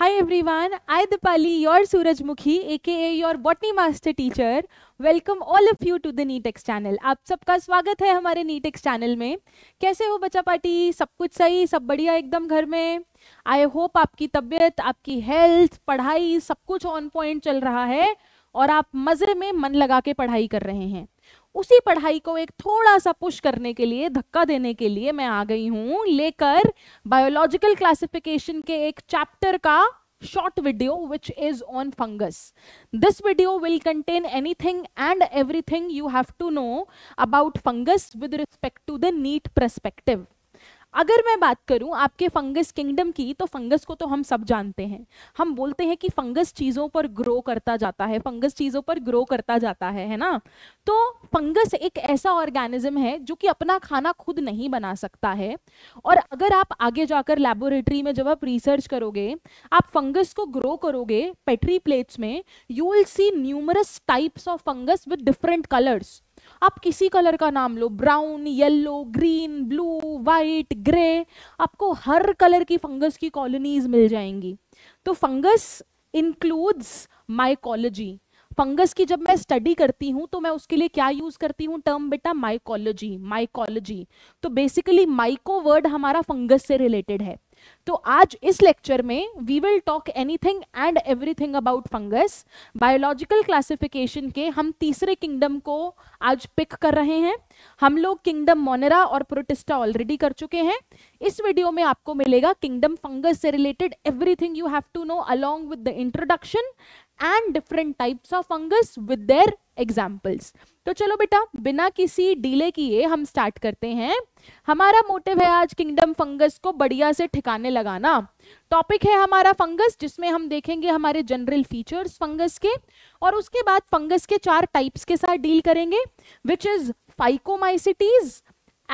Hi everyone, I Dipali, your Surajmukhi, aka your botany master teacher. Welcome all of you to the नीटेक्स channel आप सबका स्वागत है हमारे एक्स चैनल में कैसे हो बच्चा पार्टी सब कुछ सही सब बढ़िया एकदम घर में आई होप आपकी तबीयत आपकी हेल्थ पढ़ाई सब कुछ ऑन पॉइंट चल रहा है और आप मज़े में मन लगा के पढ़ाई कर रहे हैं उसी पढ़ाई को एक थोड़ा सा पुश करने के लिए धक्का देने के लिए मैं आ गई हूं लेकर बायोलॉजिकल क्लासिफिकेशन के एक चैप्टर का short video which is on fungus this video will contain anything and everything you have to know about fungus with respect to the NEET perspective अगर मैं बात करूं आपके फंगस किंगडम की तो फंगस को तो हम सब जानते हैं हम बोलते हैं कि फंगस चीज़ों पर ग्रो करता जाता है फंगस चीज़ों पर ग्रो करता जाता है है ना तो फंगस एक ऐसा ऑर्गेनिज्म है जो कि अपना खाना खुद नहीं बना सकता है और अगर आप आगे जाकर लेबोरेटरी में जब आप रिसर्च करोगे आप फंगस को ग्रो करोगे पेट्री प्लेट्स में you will see numerous types of fungus with different colours आप किसी कलर का नाम लो brown yellow green blue white grey आपको हर कलर की फंगस की कॉलोनीज मिल जाएंगी तो फंगस इंक्लूड्स माइकोलॉजी फंगस की जब मैं स्टडी करती हूँ तो मैं उसके लिए क्या यूज करती हूँ टर्म बेटा माइकोलॉजी माइकोलॉजी तो बेसिकली माइको वर्ड हमारा फंगस से रिलेटेड है तो आज इस लेक्चर में we will talk anything and everything about fungus biological classification के हम तीसरे किंगडम को आज पिक कर रहे हैं हम लोग किंगडम मोनेरा और प्रोटिस्टा ऑलरेडी कर चुके हैं इस वीडियो में आपको मिलेगा किंगडम फंगस से related everything you have to know along with the introduction and different types of fungus with their examples तो चलो बेटा बिना किसी डीले किए हम स्टार्ट करते हैं हमारा मोटिव है आज किंगडम फंगस को बढ़िया से ठिकाने लगाना टॉपिक है हमारा फंगस जिसमें हम देखेंगे हमारे जनरल फीचर्स फंगस के और उसके बाद फंगस के चार टाइप्स के साथ डील करेंगे which is Phycomycetes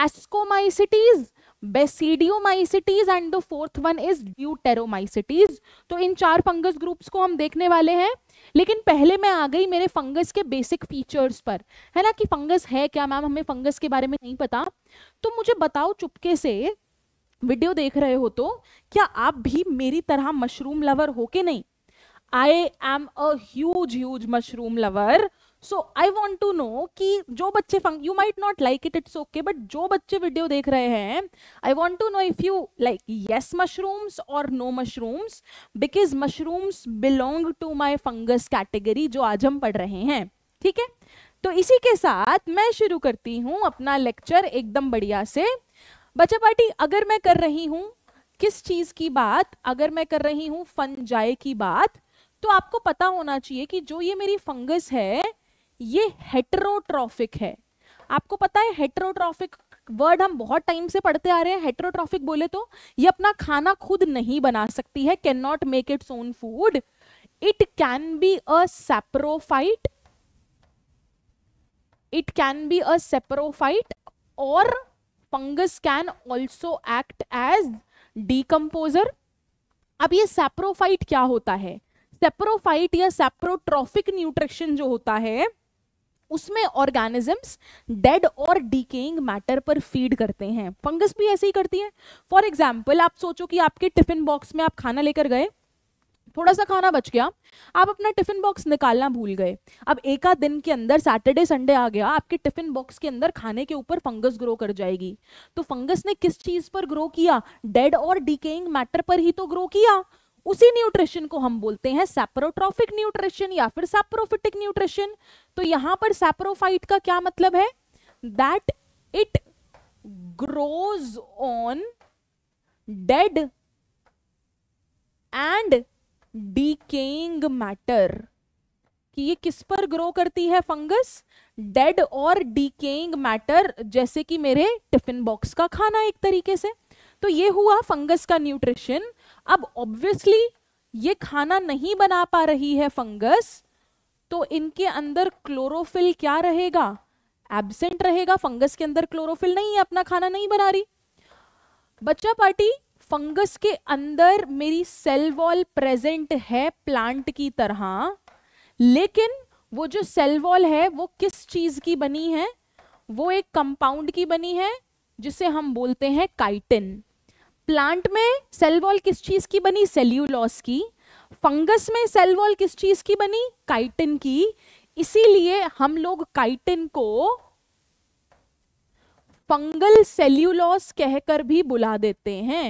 Ascomycetes Basidiomycetes and the fourth one is Deuteromycetes तो इन चार फंगस ग्रुप्स को हम देखने वाले हैं लेकिन पहले मैं आ गई मेरे फंगस के बेसिक फीचर्स पर है ना कि फंगस है क्या मैम हमें फंगस के बारे में नहीं पता तो मुझे बताओ चुपके से वीडियो देख रहे हो तो क्या आप भी मेरी तरह मशरूम लवर हो के नहीं I am as huge mushroom lover so I want to know कि जो बच्चे फंक you might not like it it's okay but जो बच्चे वीडियो देख रहे हैं I want to know if you like yes mushrooms और no mushrooms because mushrooms belong to my fungus category जो आज हम पढ़ रहे हैं ठीक है तो इसी के साथ मैं शुरू करती हूँ अपना लेक्चर एकदम बढ़िया से बच्चा पार्टी अगर मैं कर रही हूँ किस चीज़ की बात अगर मैं कर रही हूँ फन जाए की बात तो आपको पता होना चाहिए कि जो ये मेरी फंगस है ये हेट्रोट्रॉफिक है आपको पता है हेट्रोट्रॉफिक वर्ड हम बहुत टाइम से पढ़ते आ रहे हैं हेट्रोट्रॉफिक बोले तो ये अपना खाना खुद नहीं बना सकती है cannot make its own food it can be a saprophyte it can be a saprophyte और fungus can also act as decomposer अब ये सैप्रोफाइट क्या होता है सेप्रोफाइट या सेप्रोट्रॉफिक न्यूट्रिशन जो होता है उसमें ऑर्गेनिजम्स डेड और डीकेइंग मैटर पर फीड करते हैं फंगस भी ऐसे ही करती है फॉर एग्जाम्पल आप सोचो कि आपके टिफिन बॉक्स में आप खाना लेकर गए थोड़ा सा खाना बच गया आप अपना टिफिन बॉक्स निकालना भूल गए अब एक आध दिन के अंदर सैटरडे संडे आ गया आपके टिफिन बॉक्स के अंदर खाने के ऊपर फंगस ग्रो कर जाएगी तो फंगस ने किस चीज पर ग्रो किया डेड और डीकेइंग मैटर पर ही तो ग्रो किया उसी न्यूट्रिशन को हम बोलते हैं सैप्रोट्रॉफिक न्यूट्रिशन या फिर सैप्रोफिटिक न्यूट्रिशन तो यहां पर सैप्रोफाइट का क्या मतलब है that it grows on dead and decaying matter कि ये किस पर ग्रो करती है फंगस डेड और डीकेइंग मैटर जैसे कि मेरे टिफिन बॉक्स का खाना एक तरीके से तो ये हुआ फंगस का न्यूट्रिशन अब ऑब्वियसली ये खाना नहीं बना पा रही है फंगस तो इनके अंदर क्लोरोफिल क्या रहेगा एबसेंट रहेगा फंगस के अंदर क्लोरोफिल नहीं है अपना खाना नहीं बना रही बच्चा पार्टी फंगस के अंदर मेरी सेल वॉल प्रेजेंट है प्लांट की तरह लेकिन वो जो सेल वॉल है वो किस चीज की बनी है वो एक कंपाउंड की बनी है जिसे हम बोलते हैं काइटिन प्लांट में सेल वॉल किस चीज की बनी सेल्यूलॉस की फंगस में सेल वॉल किस चीज की बनी काइटिन की इसीलिए हम लोग काइटिन को फंगल सेल्यूलॉस कहकर भी बुला देते हैं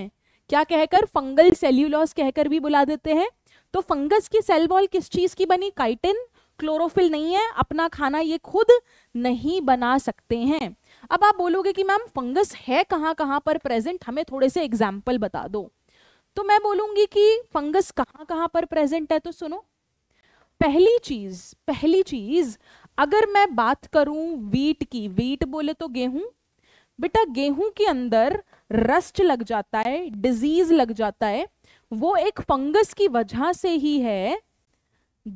क्या कहकर फंगल सेल्यूलॉस कहकर भी बुला देते हैं तो फंगस की सेल वॉल किस चीज की बनी काइटिन क्लोरोफिल नहीं है अपना खाना ये खुद नहीं बना सकते हैं अब आप बोलोगे कि मैम फंगस है कहाँ कहाँ पर प्रेजेंट हमें थोड़े से एग्जाम्पल बता दो तो मैं बोलूंगी कि फंगस कहाँ कहाँ पर प्रेजेंट है तो सुनो पहली चीज़ पहली चीज़ अगर मैं बात करूं वीट की वीट बोले तो गेहूं बेटा गेहूं के अंदर रस्ट लग जाता है डिजीज लग जाता है वो एक फंगस की वजह से ही है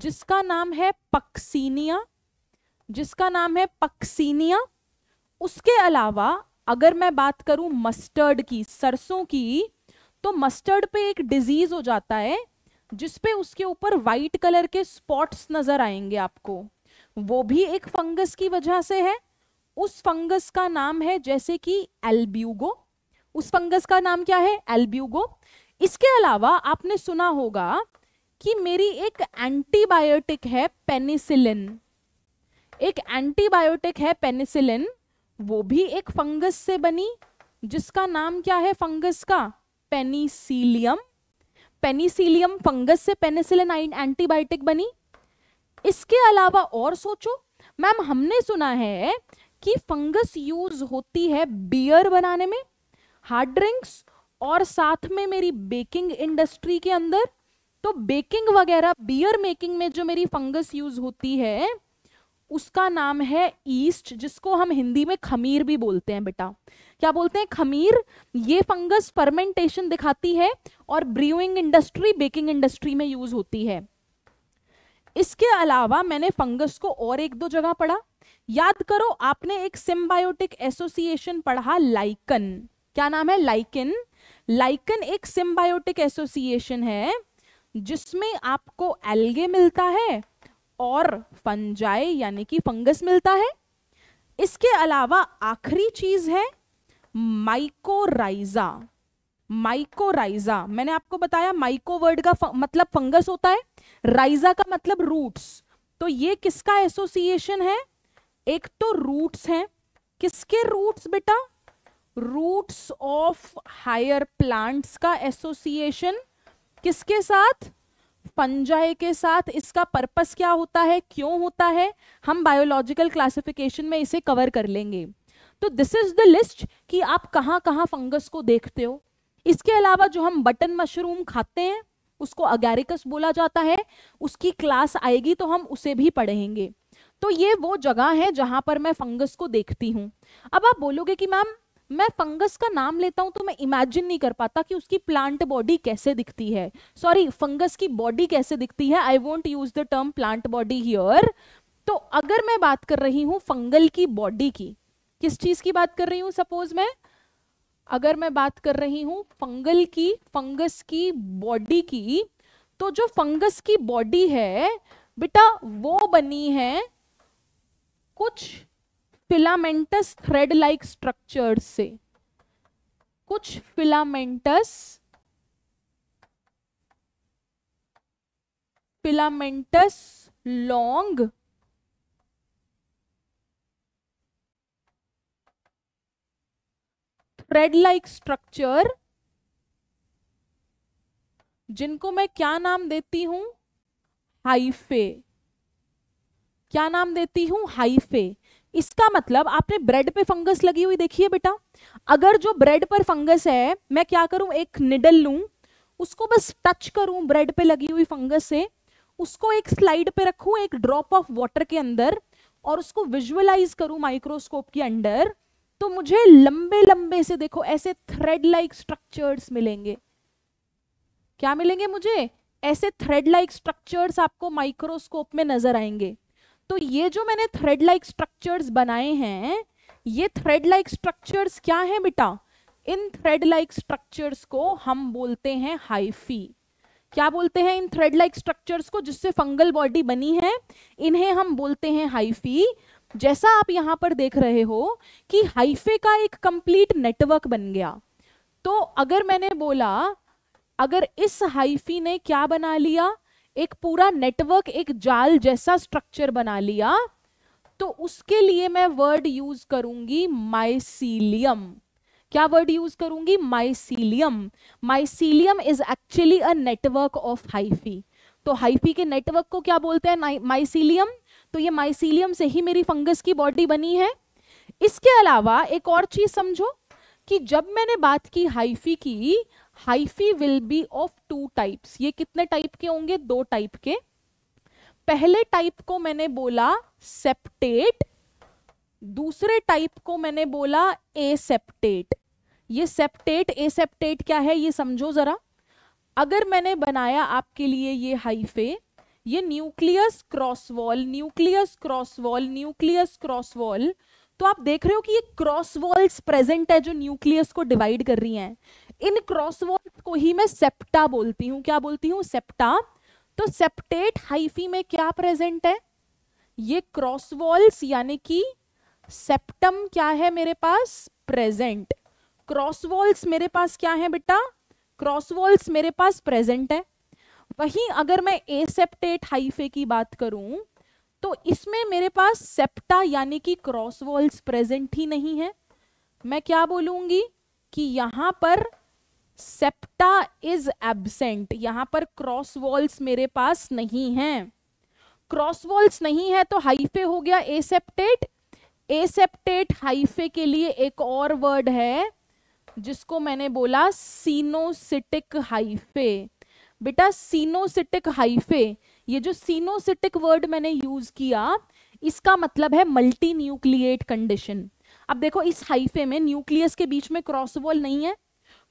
जिसका नाम है पक्सीनिया जिसका नाम है पक्सीनिया उसके अलावा अगर मैं बात करूं मस्टर्ड की सरसों की तो मस्टर्ड पे एक डिजीज हो जाता है जिसपे उसके ऊपर वाइट कलर के स्पॉट्स नजर आएंगे आपको वो भी एक फंगस की वजह से है उस फंगस का नाम है जैसे कि एल्ब्यूगो उस फंगस का नाम क्या है एल्ब्यूगो इसके अलावा आपने सुना होगा कि मेरी एक एंटीबायोटिक है पेनिसिलिन एक एंटीबायोटिक है पेनिसिलिन वो भी एक फंगस से बनी जिसका नाम क्या है फंगस का पेनिसिलियम पेनिसिलियम फंगस से पेनिसिलिन एंटीबायोटिक बनी इसके अलावा और सोचो मैम हमने सुना है कि फंगस यूज होती है बियर बनाने में हार्ड ड्रिंक्स और साथ में मेरी बेकिंग इंडस्ट्री के अंदर तो बेकिंग वगैरह बियर मेकिंग में जो मेरी फंगस यूज होती है उसका नाम है ईस्ट जिसको हम हिंदी में खमीर भी बोलते हैं बेटा क्या बोलते हैं खमीर ये फंगस फर्मेंटेशन दिखाती है और ब्रीविंग इंडस्ट्री बेकिंग इंडस्ट्री में यूज होती है इसके अलावा मैंने फंगस को और एक दो जगह पढ़ा याद करो आपने एक सिम्बायोटिक एसोसिएशन पढ़ा लाइकन क्या नाम है लाइकन लाइकन एक सिम्बायोटिक एसोसिएशन है जिसमें आपको एल्गे मिलता है और फंजाई यानी कि फंगस मिलता है इसके अलावा आखिरी चीज है माइकोराइजा माइकोराइजा मैंने आपको बताया माइको वर्ड का फ, मतलब फंगस होता है राइजा का मतलब रूट्स तो ये किसका एसोसिएशन है एक तो रूट्स हैं किसके रूट्स बेटा रूट्स ऑफ हायर प्लांट्स का एसोसिएशन किसके साथ फंजाए के साथ इसका पर्पस क्या होता है क्यों होता है हम बायोलॉजिकल क्लासिफिकेशन में इसे कवर कर लेंगे तो दिस इज द लिस्ट कि आप कहाँ कहाँ फंगस को देखते हो इसके अलावा जो हम बटन मशरूम खाते हैं उसको अगैरिकस बोला जाता है उसकी क्लास आएगी तो हम उसे भी पढ़ेंगे तो ये वो जगह है जहाँ पर मैं फंगस को देखती हूँ अब आप बोलोगे कि मैम मैं फंगस का नाम लेता हूं तो मैं इमेजिन नहीं कर पाता कि उसकी प्लांट बॉडी कैसे दिखती है सॉरी फंगस की बॉडी कैसे दिखती है I want use the term plant body here तो अगर मैं बात कर रही हूं फंगल की बॉडी की किस चीज की बात कर रही हूं सपोज मैं अगर मैं बात कर रही हूं फंगल की फंगस की बॉडी की तो जो फंगस की बॉडी है बेटा वो बनी है कुछ फिलामेंटस थ्रेड लाइक स्ट्रक्चर से कुछ filamentous filamentous long thread like structure जिनको मैं क्या नाम देती हूं हाइफे क्या नाम देती हूं हाइफे इसका मतलब आपने ब्रेड पे फंगस लगी हुई देखी है बेटा अगर जो ब्रेड पर फंगस है मैं क्या करूं एक निडल लू उसको बस टच करूं ब्रेड पे लगी हुई फंगस से उसको एक स्लाइड पे रखूं एक ड्रॉप ऑफ वाटर के अंदर और उसको विजुअलाइज करूं माइक्रोस्कोप के अंडर तो मुझे लंबे लंबे से देखो ऐसे थ्रेड लाइक स्ट्रक्चर्स मिलेंगे क्या मिलेंगे मुझे ऐसे थ्रेड लाइक स्ट्रक्चर्स आपको माइक्रोस्कोप में नजर आएंगे तो ये जो मैंने थ्रेड लाइक स्ट्रक्चर्स बनाए हैं ये थ्रेड लाइक स्ट्रक्चर्स क्या है बेटा इन थ्रेड लाइक स्ट्रक्चर्स को हम बोलते हैं हाइफी क्या बोलते हैं इन थ्रेड लाइक स्ट्रक्चर्स को जिससे फंगल बॉडी बनी है इन्हें हम बोलते हैं हाइफी जैसा आप यहां पर देख रहे हो कि हाइफे का एक कंप्लीट नेटवर्क बन गया तो अगर मैंने बोला अगर इस हाइफी ने क्या बना लिया एक पूरा नेटवर्क एक जाल जैसा स्ट्रक्चर बना लिया तो उसके लिए मैं वर्ड यूज करूंगी माइसीलियम क्या वर्ड यूज करूंगी mycelium mycelium is actually a network of hyphae तो हाइफी के नेटवर्क को क्या बोलते हैं माइसीलियम तो ये माइसीलियम से ही मेरी फंगस की बॉडी बनी है इसके अलावा एक और चीज समझो कि जब मैंने बात की हाइफी की hyphae will be of two types ये कितने टाइप के होंगे दो टाइप के पहले टाइप को मैंने बोला सेप्टेट दूसरे टाइप को मैंने बोला एसेप्टेट ये सेप्टेट एसेप्टेट क्या है ये समझो जरा अगर मैंने बनाया आपके लिए ये हाइफे ये nucleus cross wall nucleus cross wall nucleus cross wall तो आप देख रहे हो कि ये क्रॉस वॉल्स प्रेजेंट है जो न्यूक्लियस को डिवाइड कर रही हैं इन क्रॉसवॉल्व को ही मैं सेप्टा बोलती हूँ क्या बोलती हूँ सेप्टा तो सेप्टेट हाइफी में क्या प्रेजेंट है ये क्रॉस वॉल्स यानी कि सेप्टम क्या है मेरे पास प्रेजेंट क्रॉस वॉल्स मेरे पास क्या है बेटा क्रॉस वॉल्स मेरे पास प्रेजेंट है वहीं अगर मैं एसेप्टेट हाइफे की बात करूं तो इसमें मेरे पास सेप्टा यानी कि क्रॉस वॉल्स प्रेजेंट ही नहीं है मैं क्या बोलूंगी कि यहां पर सेप्टा इज एबसेंट यहां पर क्रॉस वॉल्स मेरे पास नहीं है क्रॉस वॉल्स नहीं है तो हाइफे हो गया एसेप्टेट एसेप्टेट हाइफे के लिए एक और वर्ड है जिसको मैंने बोला सीनोसिटिक हाइफे बेटा सीनोसिटिक हाइफे ये जो सीनोसिटिक वर्ड मैंने यूज किया इसका मतलब है मल्टी न्यूक्लिएट कंडीशन अब देखो इस हाइफे में न्यूक्लियस के बीच में क्रॉस वॉल नहीं है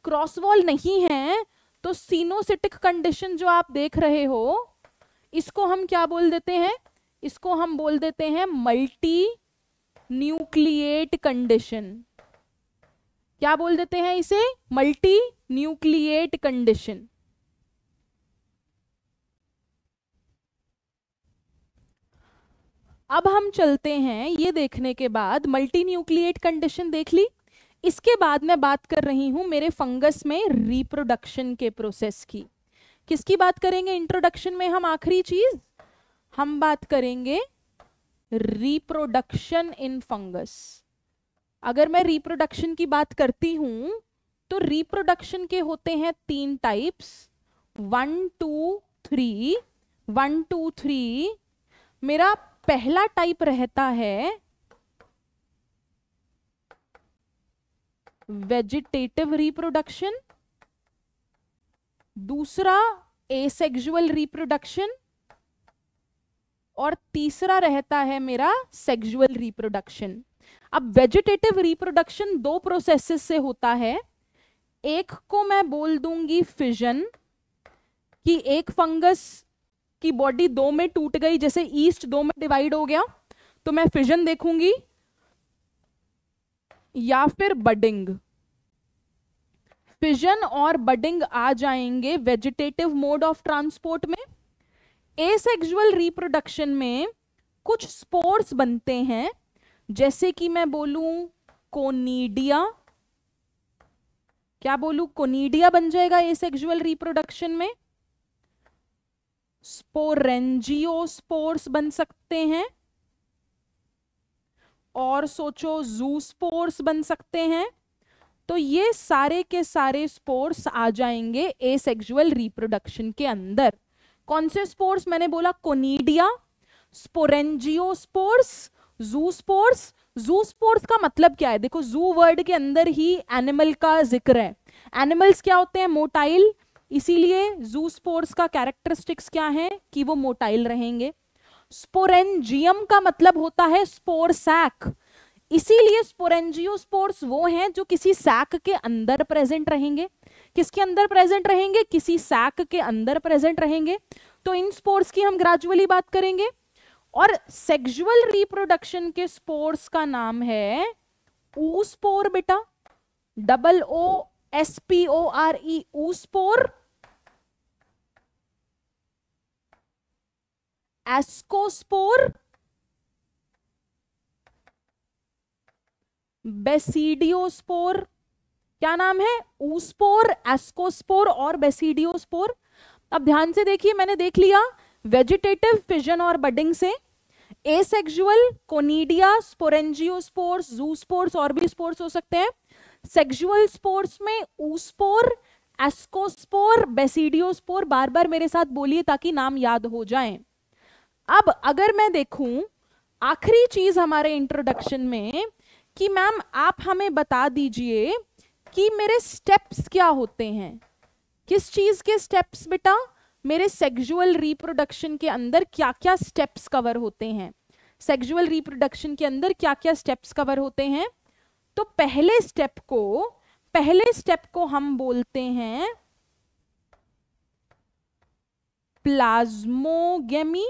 क्रॉस वॉल नहीं है तो सीनोसिटिक कंडीशन जो आप देख रहे हो इसको हम क्या बोल देते हैं इसको हम बोल देते हैं मल्टी न्यूक्लिएट कंडीशन क्या बोल देते हैं इसे मल्टी न्यूक्लिएट कंडीशन अब हम चलते हैं ये देखने के बाद मल्टी न्यूक्लिएट कंडीशन देख ली इसके बाद मैं बात कर रही हूँ मेरे फंगस में रिप्रोडक्शन के प्रोसेस की किसकी बात करेंगे इंट्रोडक्शन में हम आखिरी चीज हम बात करेंगे रिप्रोडक्शन इन फंगस अगर मैं रिप्रोडक्शन की बात करती हूं तो रिप्रोडक्शन के होते हैं तीन types one two three one two three मेरा पहला टाइप रहता है वेजिटेटिव रिप्रोडक्शन दूसरा एसेक्सुअल रिप्रोडक्शन और तीसरा रहता है मेरा सेक्सुअल रिप्रोडक्शन अब वेजिटेटिव रिप्रोडक्शन दो प्रोसेसेस से होता है एक को मैं बोल दूंगी फिजन कि एक फंगस की बॉडी दो में टूट गई जैसे ईस्ट दो में डिवाइड हो गया तो मैं फिजन देखूंगी या फिर बडिंग फिजन और बडिंग आ जाएंगे वेजिटेटिव मोड ऑफ ट्रांसपोर्ट में एसेक्सुअल रिप्रोडक्शन में कुछ स्पोर्स बनते हैं जैसे कि मैं बोलूं कोनीडिया क्या बोलूं कोनीडिया बन जाएगा एसेक्सुअल रिप्रोडक्शन में स्पोरेंजियो स्पोर्स बन सकते हैं और सोचो जू स्पोर्स बन सकते हैं तो ये सारे के सारे स्पोर्स आ जाएंगे ए सेक्जुअल रिप्रोडक्शन के अंदर कौन से स्पोर्स मैंने बोला conidia sporangiospores zoospores zoospores का मतलब क्या है देखो जू वर्ड के अंदर ही एनिमल का जिक्र है एनिमल्स क्या होते हैं मोटाइल इसीलिए जू स्पोर्स का कैरेक्टरिस्टिक्स क्या है कि वो मोटाइल रहेंगे स्पोरेंजियम का मतलब होता है स्पोर सैक इसीलिए स्पोरेंजियो स्पोर्स वो हैं जो किसी सैक के अंदर प्रेजेंट रहेंगे किसके अंदर प्रेजेंट रहेंगे किसी सैक के अंदर प्रेजेंट रहेंगे तो इन स्पोर्स की हम ग्रेजुअली बात करेंगे और सेक्सुअल रिप्रोडक्शन के स्पोर्स का नाम है ऊ स्पोर बेटा double O S P O R E oospore ascospore basidiospore क्या नाम है ऊस्पोर एस्कोस्पोर और बेसिडियोस्पोर अब ध्यान से देखिए मैंने देख लिया वेजिटेटिव फिजन और बडिंग से एसेक्सुअल कोनीडिया स्पोरेंजियोस्पोर्स जूस्पोर्स और भी स्पोर्स हो सकते हैं सेक्सुअल स्पोर्स में ऊस्पोर एस्कोस्पोर बेसिडियोस्पोर बार बार मेरे साथ बोलिए ताकि नाम याद हो जाएं अब अगर मैं देखूं आखिरी चीज हमारे इंट्रोडक्शन में कि मैम आप हमें बता दीजिए कि मेरे स्टेप्स क्या होते हैं किस चीज के स्टेप्स बेटा मेरे सेक्सुअल रिप्रोडक्शन के अंदर क्या क्या स्टेप्स कवर होते हैं सेक्सुअल रिप्रोडक्शन के अंदर क्या क्या स्टेप्स कवर होते हैं तो पहले स्टेप को पहले स्टेप को हम बोलते हैं प्लाज्मोगेमी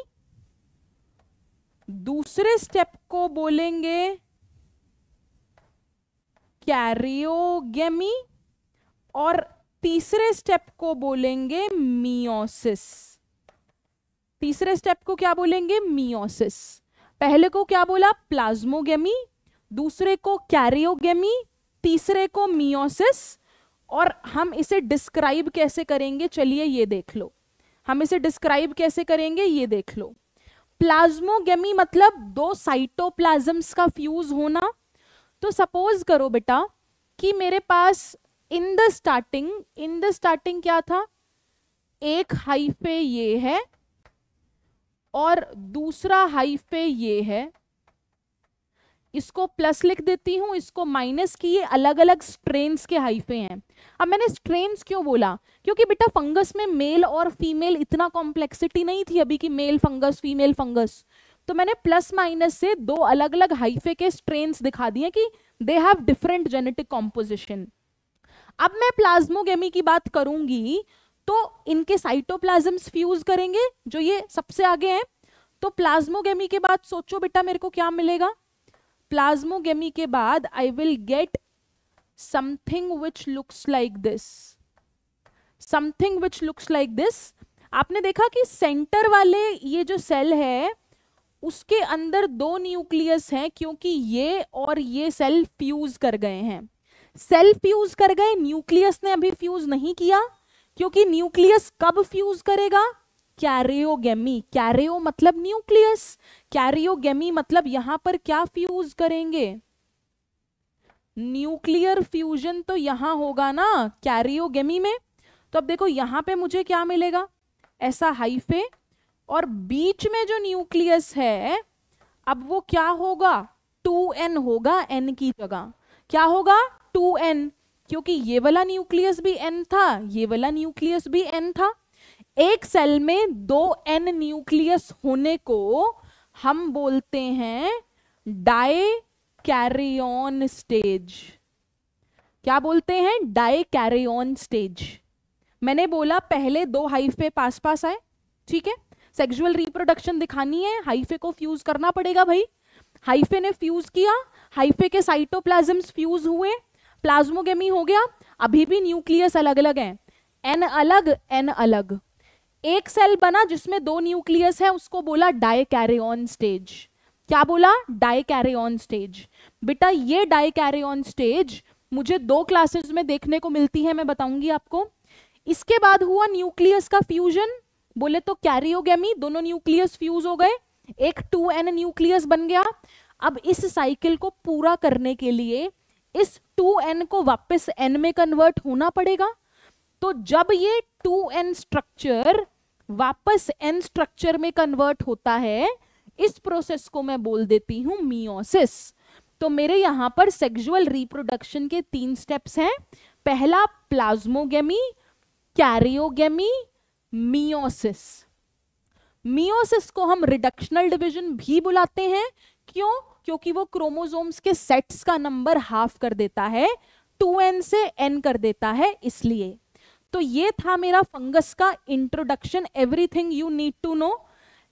दूसरे स्टेप को बोलेंगे कैरियोगेमी और तीसरे स्टेप को बोलेंगे मियोसिस तीसरे स्टेप को क्या बोलेंगे मियोसिस पहले को क्या बोला प्लाज्मोगेमी दूसरे को कैरियोगेमी तीसरे को मियोसिस और हम इसे डिस्क्राइब कैसे करेंगे चलिए ये देख लो हम इसे डिस्क्राइब कैसे करेंगे ये देख लो प्लाज्मोगेमी मतलब दो साइटोप्लाज्म्स का फ्यूज होना तो सपोज करो बेटा कि मेरे पास in the starting in the starting क्या था एक हाइफे ये है और दूसरा हाइफे ये है इसको प्लस लिख देती हूँ इसको माइनस की ये अलग अलग स्ट्रेन्स के हाइफे हैं अब मैंने स्ट्रेन्स क्यों बोला क्योंकि बेटा फंगस में मेल और फीमेल इतना कॉम्प्लेक्सिटी नहीं थी अभी कि मेल फंगस फीमेल फंगस तो मैंने प्लस माइनस से दो अलग अलग हाइफे के स्ट्रेन्स दिखा दिए कि they have different genetic composition अब मैं प्लाज्मोगेमी की बात करूंगी तो इनके साइटोप्लाज्म फ्यूज करेंगे जो ये सबसे आगे हैं तो प्लाज्मोगेमी के बाद सोचो बेटा मेरे को क्या मिलेगा प्लाज्मोगेमी के बाद I will get something which looks like this something which looks like this आपने देखा कि सेंटर वाले ये जो सेल है उसके अंदर दो न्यूक्लियस हैं क्योंकि ये और ये सेल फ्यूज कर गए हैं सेल फ्यूज कर गए न्यूक्लियस ने अभी फ्यूज नहीं किया क्योंकि न्यूक्लियस कब फ्यूज करेगा कैरियोगेमी कैरियो मतलब न्यूक्लियस कैरियोगेमी मतलब यहां पर क्या फ्यूज करेंगे न्यूक्लियर फ्यूजन तो यहां होगा ना कैरियोगेमी में तो अब देखो यहां पे मुझे क्या मिलेगा ऐसा हाइफे और बीच में जो न्यूक्लियस है अब वो क्या होगा 2n होगा n की जगह क्या होगा 2n क्योंकि ये वाला न्यूक्लियस भी n था ये वाला न्यूक्लियस भी n था एक सेल में दो एन न्यूक्लियस होने को हम बोलते हैं डाई कैरियन स्टेज क्या बोलते हैं डाई कैरियन स्टेज मैंने बोला पहले दो हाइफे पास पास आए ठीक है सेक्सुअल रिप्रोडक्शन दिखानी है हाइफे को फ्यूज करना पड़ेगा भाई हाइफे ने फ्यूज किया हाइफे के साइटोप्लाज्म्स फ्यूज हुए प्लाज्मोगेमी हो गया अभी भी न्यूक्लियस अलग अलग हैं एन अलग एन अलग एक सेल बना जिसमें दो न्यूक्लियस है उसको बोला डाई स्टेज क्या बोला डाई स्टेज बेटा ये डाई स्टेज मुझे दो क्लासेस में देखने को मिलती है मैं बताऊंगी आपको इसके बाद हुआ न्यूक्लियस का फ्यूजन बोले तो कैरियोगेमी दोनों न्यूक्लियस फ्यूज हो गए एक टू एन न्यूक्लियस बन गया अब इस साइकिल को पूरा करने के लिए इस टू एन को वापस एन में कन्वर्ट होना पड़ेगा तो जब ये टू एन स्ट्रक्चर वापस एन स्ट्रक्चर में कन्वर्ट होता है इस प्रोसेस को मैं बोल देती हूँ मियोसिस तो मेरे यहाँ पर सेक्सुअल रिप्रोडक्शन के तीन स्टेप्स हैं पहला प्लाज्मोगेमी कैरियोगेमी मियोसिस मियोसिस को हम रिडक्शनल डिवीजन भी बुलाते हैं क्यों क्योंकि वो क्रोमोसोम्स के सेट्स का नंबर हाफ कर देता है टू एन से एन कर देता है इसलिए तो ये था मेरा फंगस का introduction everything you need to know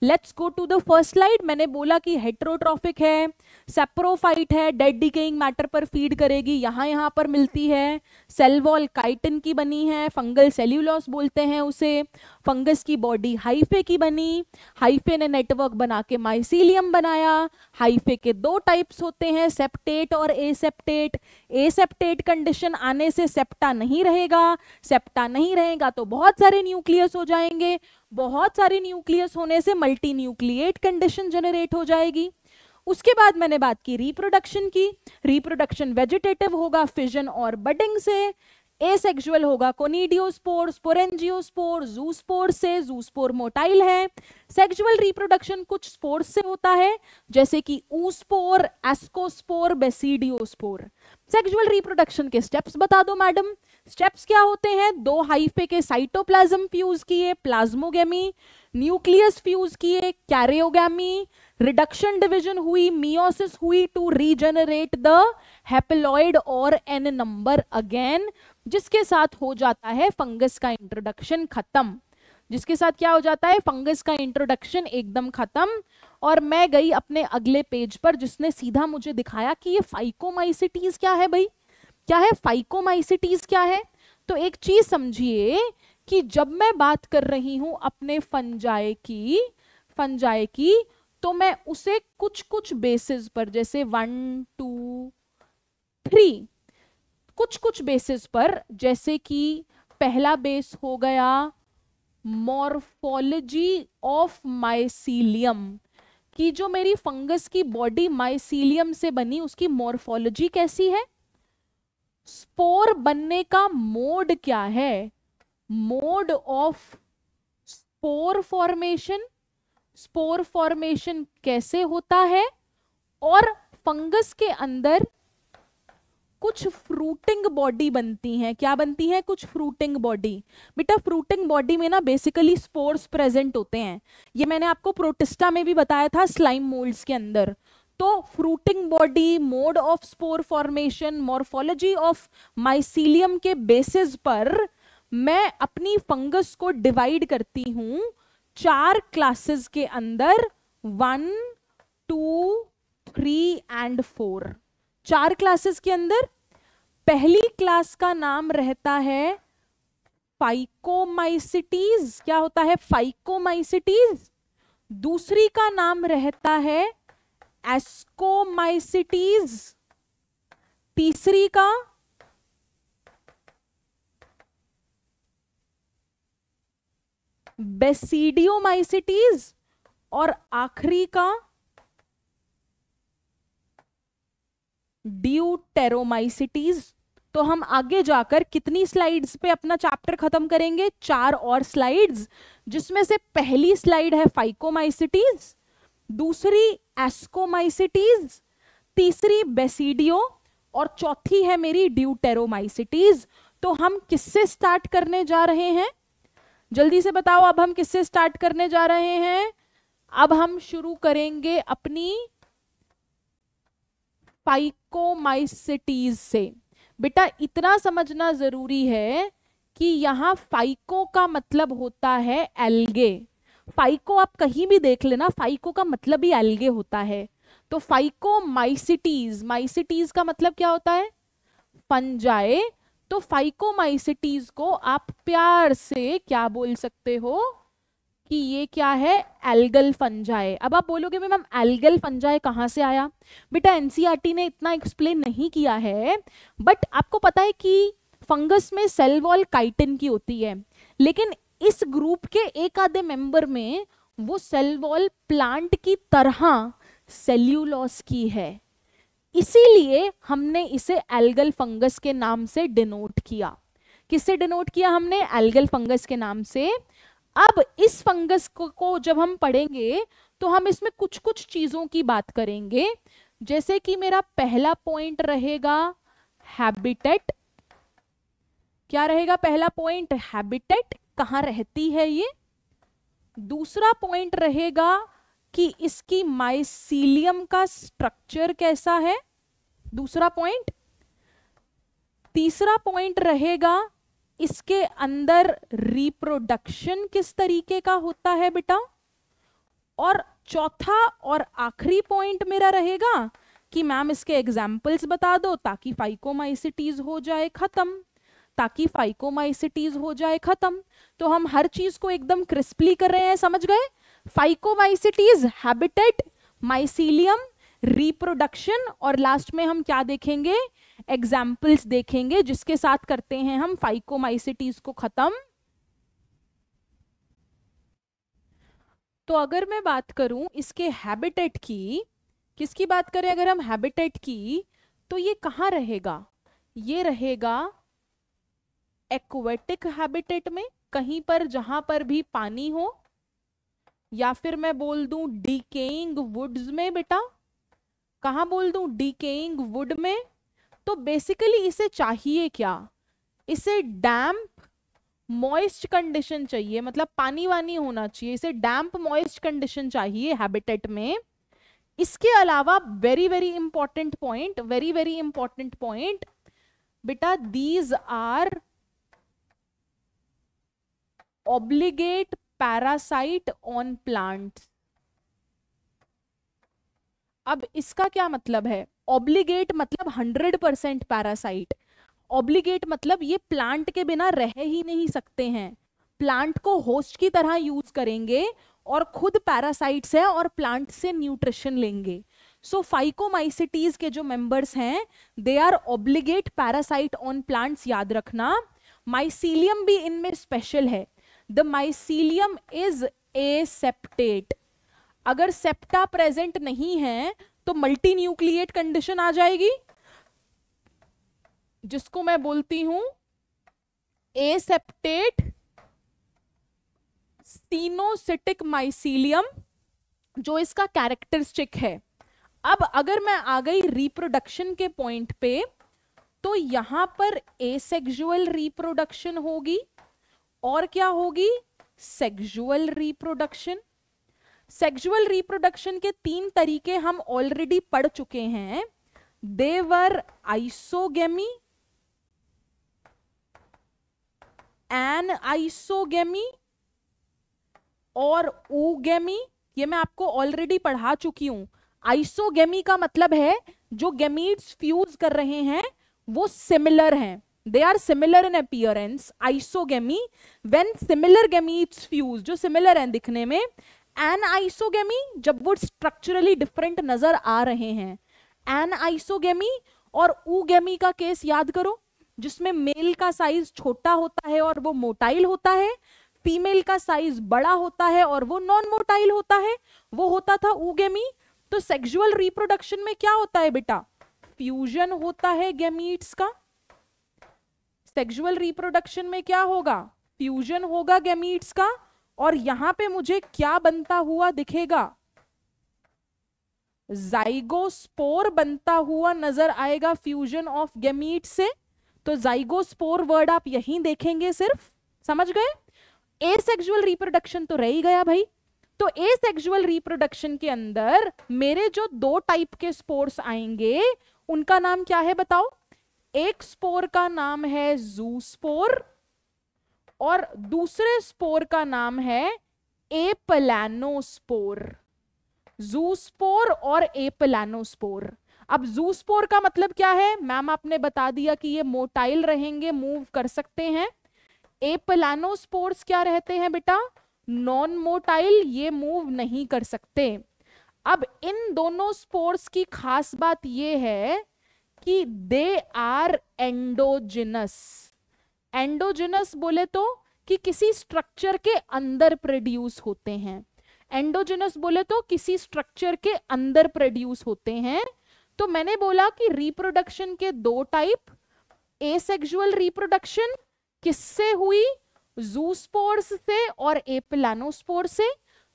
let's go to the first slide मैंने बोला कि हेट्रोट्रॉफिक है सेप्रोफाइट है डेड डिकेइंग मैटर पर फीड करेगी यहाँ यहाँ पर मिलती है सेल वॉल काइटन की बनी है फंगल सेल्यूलॉस बोलते हैं उसे फंगस की बॉडी हाइफे की बनी हाइफे ने नेटवर्क बना के माइसीलियम बनाया हाइफे के दो टाइप्स होते हैं सेप्टेट और एसेप्टेट एसेप्टेट कंडीशन आने से सेप्टा नहीं रहेगा सेप्टा नहीं रहेगा तो बहुत सारे न्यूक्लियस हो जाएंगे बहुत सारे न्यूक्लियस होने से मल्टी न्यूक्लिएट कंडीशन जनरेट हो जाएगी उसके बाद मैंने बात की रिप्रोडक्शन की रिप्रोडक्शन वेजिटेटिव होगा फिजन और बडिंग से एसेक्सुअल होगा कोनीडियोस्पोर स्पोरेंजियोस्पोर जूस्पोर से जूस्पोर मोटाइल है सेक्सुअल रिप्रोडक्शन कुछ स्पोर्स से होता है जैसे कि oospore ascospore basidiospore sexual reproduction के स्टेप्स बता दो मैडम स्टेप्स क्या होते हैं दो हाइफे के साइटोप्लाज्म फ्यूज किए प्लाज्मोगेमी न्यूक्लियस फ्यूज किए कैरियोगेमी रिडक्शन डिवीजन हुई मियोसिस हुई टू रीजनरेट द हैपेलॉइड और एन नंबर अगेन जिसके साथ हो जाता है फंगस का इंट्रोडक्शन खत्म जिसके साथ क्या हो जाता है फंगस का इंट्रोडक्शन एकदम खत्म और मैं गई अपने अगले पेज पर जिसने सीधा मुझे दिखाया कि ये फाइकोमाइसिटीज क्या है भाई क्या है फाइकोमाइसिटीज क्या है तो एक चीज समझिए कि जब मैं बात कर रही हूं अपने फंजाए की फंजाए की तो मैं उसे कुछ कुछ बेसिस पर जैसे वन टू थ्री कुछ कुछ बेसिस पर जैसे कि पहला बेस हो गया मॉर्फोलॉजी ऑफ माइसीलियम कि जो मेरी फंगस की बॉडी माइसीलियम से बनी उसकी मॉर्फोलॉजी कैसी है स्पोर बनने का मोड क्या है mode of spore formation spore formation कैसे होता है और फंगस के अंदर कुछ फ्रूटिंग बॉडी बनती हैं क्या बनती है कुछ फ्रूटिंग बॉडी बेटा फ्रूटिंग बॉडी में ना बेसिकली स्पोर्स प्रेजेंट होते हैं ये मैंने आपको प्रोटिस्टा में भी बताया था स्लाइम मोल्ड्स के अंदर तो fruiting body mode of spore formation morphology of mycelium के बेसिस पर मैं अपनी फंगस को डिवाइड करती हूं चार क्लासेस के अंदर one two three and four चार क्लासेस के अंदर पहली क्लास का नाम रहता है फाइकोमाइसिटीज क्या होता है फाइकोमाइसिटीज दूसरी का नाम रहता है एस्कोमाइसिटीज तीसरी का बेसिडियोमाइसिटीज और आखिरी का ड्यूटेरोमाइसिटीज तो हम आगे जाकर कितनी स्लाइड्स पे अपना चैप्टर खत्म करेंगे चार और स्लाइड्स जिसमें से पहली स्लाइड है फाइकोमाइसिटीज दूसरी एस्कोमाइसिटीज तीसरी बेसिडियो और चौथी है मेरी ड्यूटेरोमाइसिटीज तो हम किससे स्टार्ट करने जा रहे हैं जल्दी से बताओ अब हम किससे स्टार्ट करने जा रहे हैं अब हम शुरू करेंगे अपनी फाइकोमाइसिटीज से बेटा इतना समझना जरूरी है कि यहां फाइको का मतलब होता है एल्गे फाइको आप कहीं भी देख लेना फाइको का मतलब ही एल्गे होता है तो फाइको माइसिटीज माइसिटीज का मतलब क्या होता है फंजाए तो फाइको माइसिटीज को आप प्यार से क्या बोल सकते हो कि ये क्या है एल्गल फंजाए अब आप बोलोगे मैम एल्गल फंजाए कहाँ से आया बेटा एनसीईआरटी e ने इतना एक्सप्लेन नहीं किया है बट आपको पता है कि फंगस में सेल वॉल काइटिन की होती है लेकिन इस ग्रुप के एक आधे मेंबर में वो सेल वॉल प्लांट की तरह सेल्यूलॉस की है इसीलिए हमने इसे एल्गल फंगस के नाम से डिनोट किया किससे डिनोट किया हमने एल्गल फंगस के नाम से अब इस फंगस को, को जब हम पढ़ेंगे तो हम इसमें कुछ कुछ चीज़ों की बात करेंगे जैसे कि मेरा पहला पॉइंट रहेगा हैबिटेट क्या रहेगा पहला पॉइंट हैबिटेट कहाँ रहती है ये दूसरा पॉइंट रहेगा कि इसकी माइसीलियम का स्ट्रक्चर कैसा है दूसरा पॉइंट तीसरा पॉइंट रहेगा इसके अंदर रिप्रोडक्शन किस तरीके का होता है बेटा और चौथा और आखिरी पॉइंट मेरा रहेगा कि मैम इसके एग्जाम्पल्स बता दो ताकि फाइकोमाइसिटीज हो जाए खत्म ताकि फाइकोमाइसिटीज हो जाए खत्म तो हम हर चीज को एकदम क्रिस्पली कर रहे हैं समझ गए फाइकोमाइसिटीज हैबिटेट माइसीलियम रिप्रोडक्शन और लास्ट में हम क्या देखेंगे एग्जाम्पल्स देखेंगे जिसके साथ करते हैं हम फाइकोमाइसिटीज को खत्म तो अगर मैं बात करूं इसके हैबिटेट की किसकी बात करें अगर हम हैबिटेट की तो ये कहाँ रहेगा ये रहेगा एक्वेटिक हैबिटेट में कहीं पर जहां पर भी पानी हो या फिर मैं बोल दूं डीकेइंग वुड्स में बेटा कहा बोल दूं डीकेइंग वुड में तो बेसिकली इसे चाहिए क्या इसे डैम्प मॉइस्ट कंडीशन चाहिए मतलब पानी वानी होना चाहिए इसे डैम्प मॉइस्ट कंडीशन चाहिए हैबिटेट में इसके अलावा very very important point very very important point बेटा these are obligate parasite on plants अब इसका क्या मतलब है ऑब्लिगेट मतलब हंड्रेड परसेंट पैरासाइट ऑब्लिगेट मतलब ये प्लांट के बिना रह ही नहीं सकते हैं प्लांट को होस्ट की तरह यूज करेंगे और खुद पैरासाइट्स है और प्लांट से न्यूट्रिशन लेंगे सो फाइकोमाइसिटीज के जो मेंबर्स हैं they are obligate parasite on plants याद रखना माइसीलियम भी इनमें स्पेशल है the mycelium is a septate अगर सेप्टा प्रेजेंट नहीं है तो मल्टी न्यूक्लिएट कंडीशन आ जाएगी जिसको मैं बोलती हूं ए सेप्टेट सीनोसिटिक माइसीलियम जो इसका कैरेक्टरिस्टिक है अब अगर मैं आ गई रिप्रोडक्शन के पॉइंट पे तो यहां पर एसेक्सुअल रिप्रोडक्शन होगी और क्या होगी सेक्सुअल रिप्रोडक्शन सेक्सुअल रिप्रोडक्शन के तीन तरीके हम ऑलरेडी पढ़ चुके हैं देवर आइसोगेमी एन आइसोगेमी और ऊगेमी ये मैं आपको ऑलरेडी पढ़ा चुकी हूं आइसोगेमी का मतलब है जो गेमीट्स फ्यूज कर रहे हैं वो सिमिलर हैं they are similar in appearance isogamy when similar gametes fuse जो सिमिलर हैं दिखने में एन आइसोगेमी जब वो स्ट्रक्चरली डिफरेंट नजर आ रहे हैं एन आइसोगेमी और ऊगेमी का केस याद करो जिसमें मेल का साइज छोटा होता है और वो मोटाइल होता है फीमेल का साइज बड़ा होता है और वो नॉन मोटाइल होता है वो होता था ऊगेमी तो सेक्सुअल रिप्रोडक्शन में क्या होता है बेटा फ्यूजन होता है गेमीट्स का सेक्सुअल रिप्रोडक्शन में क्या होगा फ्यूजन होगा गैमीट्स का और यहां पे मुझे क्या बनता हुआ दिखेगा जाइगोस्पोर बनता हुआ नजर आएगा फ्यूजन ऑफ गैमीट से तो जाइगोस्पोर वर्ड आप यहीं देखेंगे सिर्फ समझ गए एसेक्सुअल रिप्रोडक्शन तो रह गया भाई तो एसेक्सुअल रिप्रोडक्शन के अंदर मेरे जो दो टाइप के स्पोर्ट्स आएंगे उनका नाम क्या है बताओ एक स्पोर का नाम है जू स्पोर और दूसरे स्पोर का नाम है जू स्पोर और एपलानोस्पोर अब स्पोर का मतलब क्या है मैम आपने बता दिया कि ये मोटाइल रहेंगे मूव कर सकते हैं स्पोर्स क्या रहते हैं बेटा नॉन मोटाइल ये मूव नहीं कर सकते अब इन दोनों स्पोर्स की खास बात ये है कि दे आर एंडोजिनस एंडोजिनस बोले तो कि किसी स्ट्रक्चर के अंदर प्रोड्यूस होते हैं एंडोजिनस बोले तो किसी स्ट्रक्चर के अंदर प्रोड्यूस होते हैं तो मैंने बोला कि रिप्रोडक्शन के दो टाइप एसेक्सुअल रिप्रोडक्शन किससे हुई जूस्पोर्स से और एपिलानोस्पोर से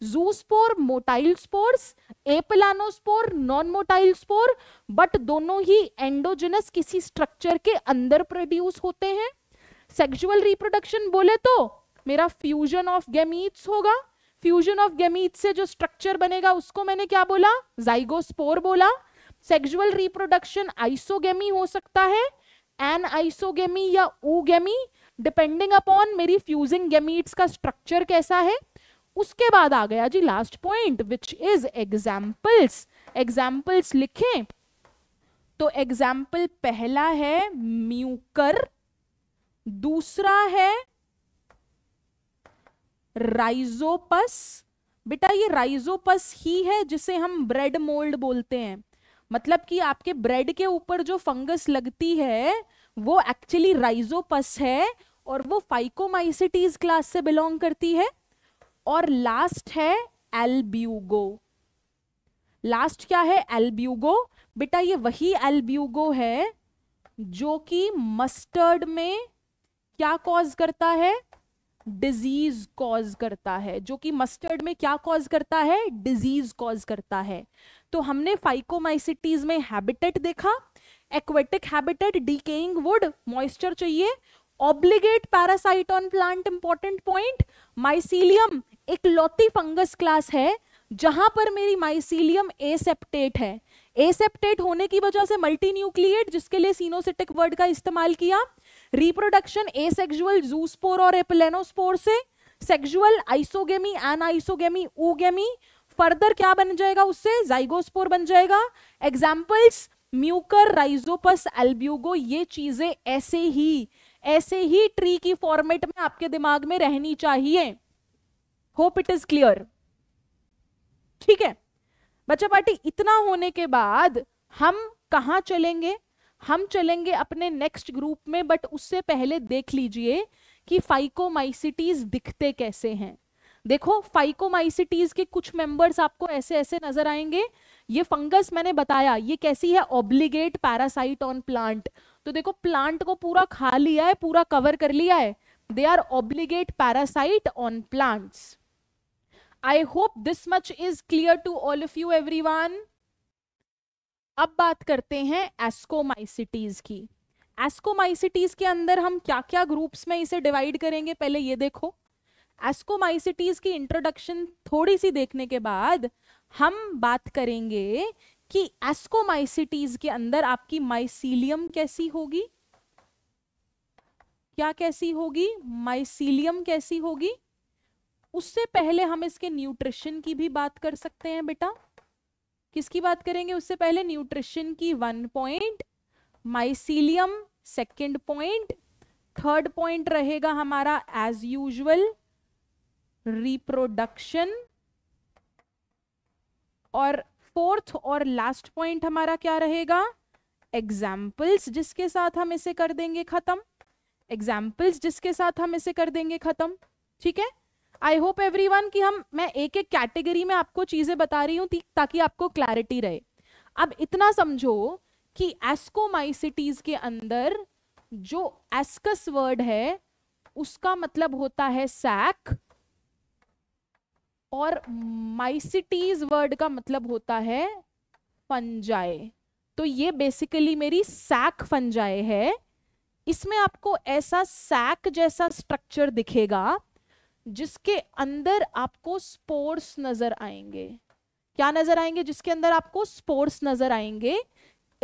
zoospore motile spores aplanospore non motile spore but दोनों ही एंडोजिनस किसी स्ट्रक्चर के अंदर प्रोड्यूस होते हैं सेक्सुअल रिप्रोडक्शन बोले तो मेरा फ्यूजन ऑफ गेमीट्स होगा फ्यूजन ऑफ गेमीट से जो स्ट्रक्चर बनेगा उसको मैंने क्या बोला जाइगोस्पोर बोला सेक्सुअल रिप्रोडक्शन आइसोगेमी हो सकता है एन आइसोगेमी या ऊगेमी डिपेंडिंग अपॉन मेरी फ्यूजिंग गेमीट्स का स्ट्रक्चर कैसा है उसके बाद आ गया जी last point which is examples examples लिखें तो एग्जाम्पल पहला है म्यूकर दूसरा है राइजोपस बेटा ये राइजोपस ही है जिसे हम ब्रेड मोल्ड बोलते हैं मतलब कि आपके ब्रेड के ऊपर जो फंगस लगती है वो एक्चुअली राइजोपस है और वो फाइकोमाइसिटीज क्लास से बिलोंग करती है और लास्ट है एल्ब्यूगो लास्ट क्या है एल्ब्यूगो बेटा ये वही एल्ब्यूगो है जो कि मस्टर्ड में क्या कॉज करता है डिजीज कॉज करता है जो कि मस्टर्ड में क्या कॉज करता है डिजीज कॉज करता है तो हमने फाइकोमाइसिटीज में हैबिटेट देखा aquatic habitat decaying wood moisture चाहिए obligate parasite on plant important point mycelium एक लौती फंगस क्लास है जहां पर मेरी माइसीलियम एसेप्टेट है एसेप्टेट होने की वजह से मल्टी न्यूक्लिएट जिसके लिए सीनोसिटिक वर्ड का इस्तेमाल किया रिप्रोडक्शन एसेक्सुअल जूस्पोर और एपलेनोस्पोर से sexual isogamy anisogamy oogamy further क्या बन जाएगा उससे जाइगोस्पोर बन जाएगा एग्जाम्पल्स म्यूकर राइजोपस एल्ब्यूगो ये चीजें ऐसे ही ऐसे ही ट्री की फॉर्मेट में आपके दिमाग में रहनी चाहिए होप इट इज क्लियर ठीक है बच्चा पार्टी इतना होने के बाद हम कहा चलेंगे हम चलेंगे अपने नेक्स्ट ग्रुप में बट उससे पहले देख लीजिए कि फाइकोमाइसिटीज दिखते कैसे हैं देखो फाइकोमाइसिटीज के कुछ मेंबर्स आपको ऐसे ऐसे नजर आएंगे ये फंगस मैंने बताया ये कैसी है ऑब्लिगेट पैरासाइट ऑन प्लांट तो देखो प्लांट को पूरा खा लिया है पूरा कवर कर लिया है they are obligate parasite on plants I hope this much is clear to all of you one अब बात करते हैं एस्कोमाइसिटीज की एस्कोमाइसिटीज के अंदर हम क्या क्या ग्रुप्स में इसे डिवाइड करेंगे पहले ये देखो एस्कोमाइसिटीज की इंट्रोडक्शन थोड़ी सी देखने के बाद हम बात करेंगे कि एस्कोमाइसिटीज के अंदर आपकी माइसीलियम कैसी होगी क्या कैसी होगी माइसीलियम कैसी होगी उससे पहले हम इसके न्यूट्रिशन की भी बात कर सकते हैं बेटा किसकी बात करेंगे उससे पहले न्यूट्रिशन की one point mycelium second point third point रहेगा हमारा एज यूजल रिप्रोडक्शन और फोर्थ और लास्ट पॉइंट हमारा क्या रहेगा एग्जाम्पल्स जिसके साथ हम इसे कर देंगे खत्म एग्जाम्पल्स जिसके साथ हम इसे कर देंगे खत्म ठीक है आई होप एवरी वन की हम मैं एक एक कैटेगरी में आपको चीज़ें बता रही हूँ ताकि आपको क्लैरिटी रहे अब इतना समझो कि एस्कोमाइसिटीज के अंदर जो एस्कस वर्ड है उसका मतलब होता है सैक और माइसिटीज वर्ड का मतलब होता है फंजाए तो ये बेसिकली मेरी सैक फंजाए है इसमें आपको ऐसा सैक जैसा स्ट्रक्चर दिखेगा जिसके अंदर आपको स्पोर्स नजर आएंगे क्या नजर आएंगे जिसके अंदर आपको स्पोर्स नजर आएंगे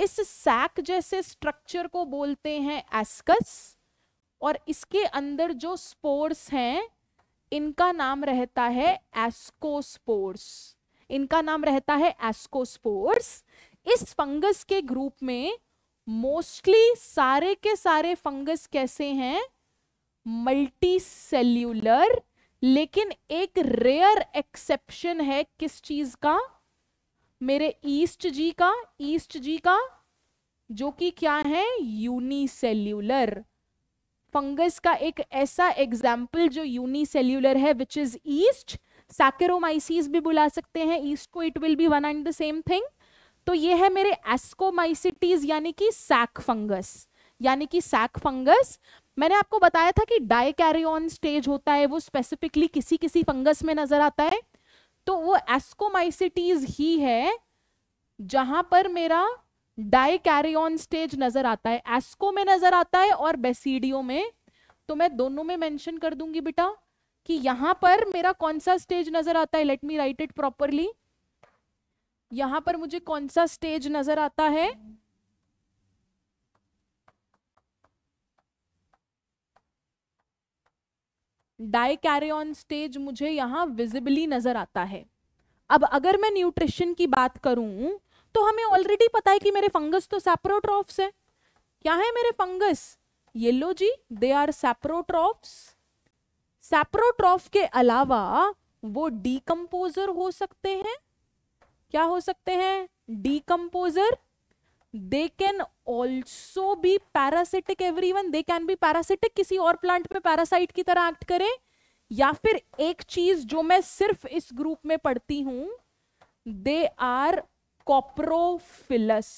इस सैक जैसे स्ट्रक्चर को बोलते हैं एस्कस और इसके अंदर जो स्पोर्स हैं इनका नाम रहता है एस्कोस्पोर्स इनका नाम रहता है एस्कोस्पोर्स इस फंगस के ग्रुप में मोस्टली सारे के सारे फंगस कैसे हैं मल्टी सेल्यूलर लेकिन एक रेयर एक्सेप्शन है किस चीज का मेरे ईस्ट जी का ईस्ट जी का जो कि क्या है यूनिसेल्यूलर फंगस का एक ऐसा एग्जाम्पल जो यूनिसेल्यूलर है विच इज ईस्ट सैकेरोमाइसिस भी बुला सकते हैं ईस्ट को it will be one and the same thing तो ये है मेरे एस्कोमाइसिटीज यानी कि सैक फंगस यानी कि सैक फंगस मैंने आपको बताया था कि डाइकैरियन स्टेज होता है वो स्पेसिफिकली किसी किसी फंगस में नजर आता है तो वो एस्कोमाइसिटीज ही है जहां पर मेरा डाइकैरियन स्टेज नजर आता है एस्को में नजर आता है और बेसिडियो में तो मैं दोनों में मेंशन कर दूंगी बेटा कि यहां पर मेरा कौन सा स्टेज नजर आता है let me write it properly यहां पर मुझे कौन सा स्टेज नजर आता है डाई ऑन स्टेज मुझे यहाँ विजिबली नज़र आता है अब अगर मैं न्यूट्रिशन की बात करूँ तो हमें ऑलरेडी पता है कि मेरे फंगस तो सैप्रोट्रॉफ्स है क्या है मेरे फंगस ये लो जी दे आर सेप्रोट्रॉफ्स सैप्रोट्रॉफ के अलावा वो डीकम्पोजर हो सकते हैं क्या हो सकते हैं decomposer they can also be parasitic everyone they can be parasitic किसी और प्लांट पे पैरासाइट की तरह एक्ट करें या फिर एक चीज जो मैं सिर्फ इस ग्रुप में पढ़ती हूं they are coprophilous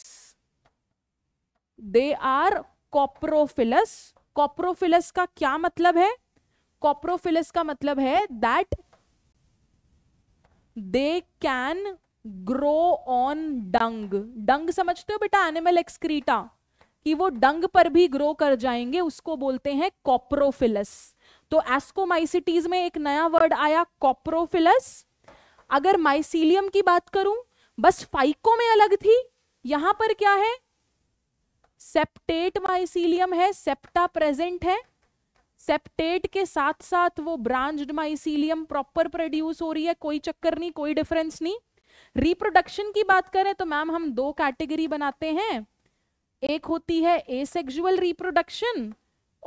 they are coprophilous coprophilous का क्या मतलब है कॉप्रोफिलस का मतलब है that they can grow on dung dung समझते हो बेटा एनिमल एक्सक्रीटा कि वो डंग पर भी ग्रो कर जाएंगे उसको बोलते हैं कॉप्रोफिलस तो एस्कोमाइसिटीज में एक नया वर्ड आया कॉप्रोफिलस अगर माइसीलियम की बात करूं बस फाइको में अलग थी यहां पर क्या है सेप्टेट माइसीलियम है सेप्टा प्रेजेंट है सेप्टेट के साथ साथ वो ब्रांच्ड माइसीलियम प्रॉपर प्रोड्यूस हो रही है कोई चक्कर नहीं कोई डिफरेंस नहीं रिप्रोडक्शन की बात करें तो मैम हम दो कैटेगरी बनाते हैं एक होती है एसेक्सुअल रिप्रोडक्शन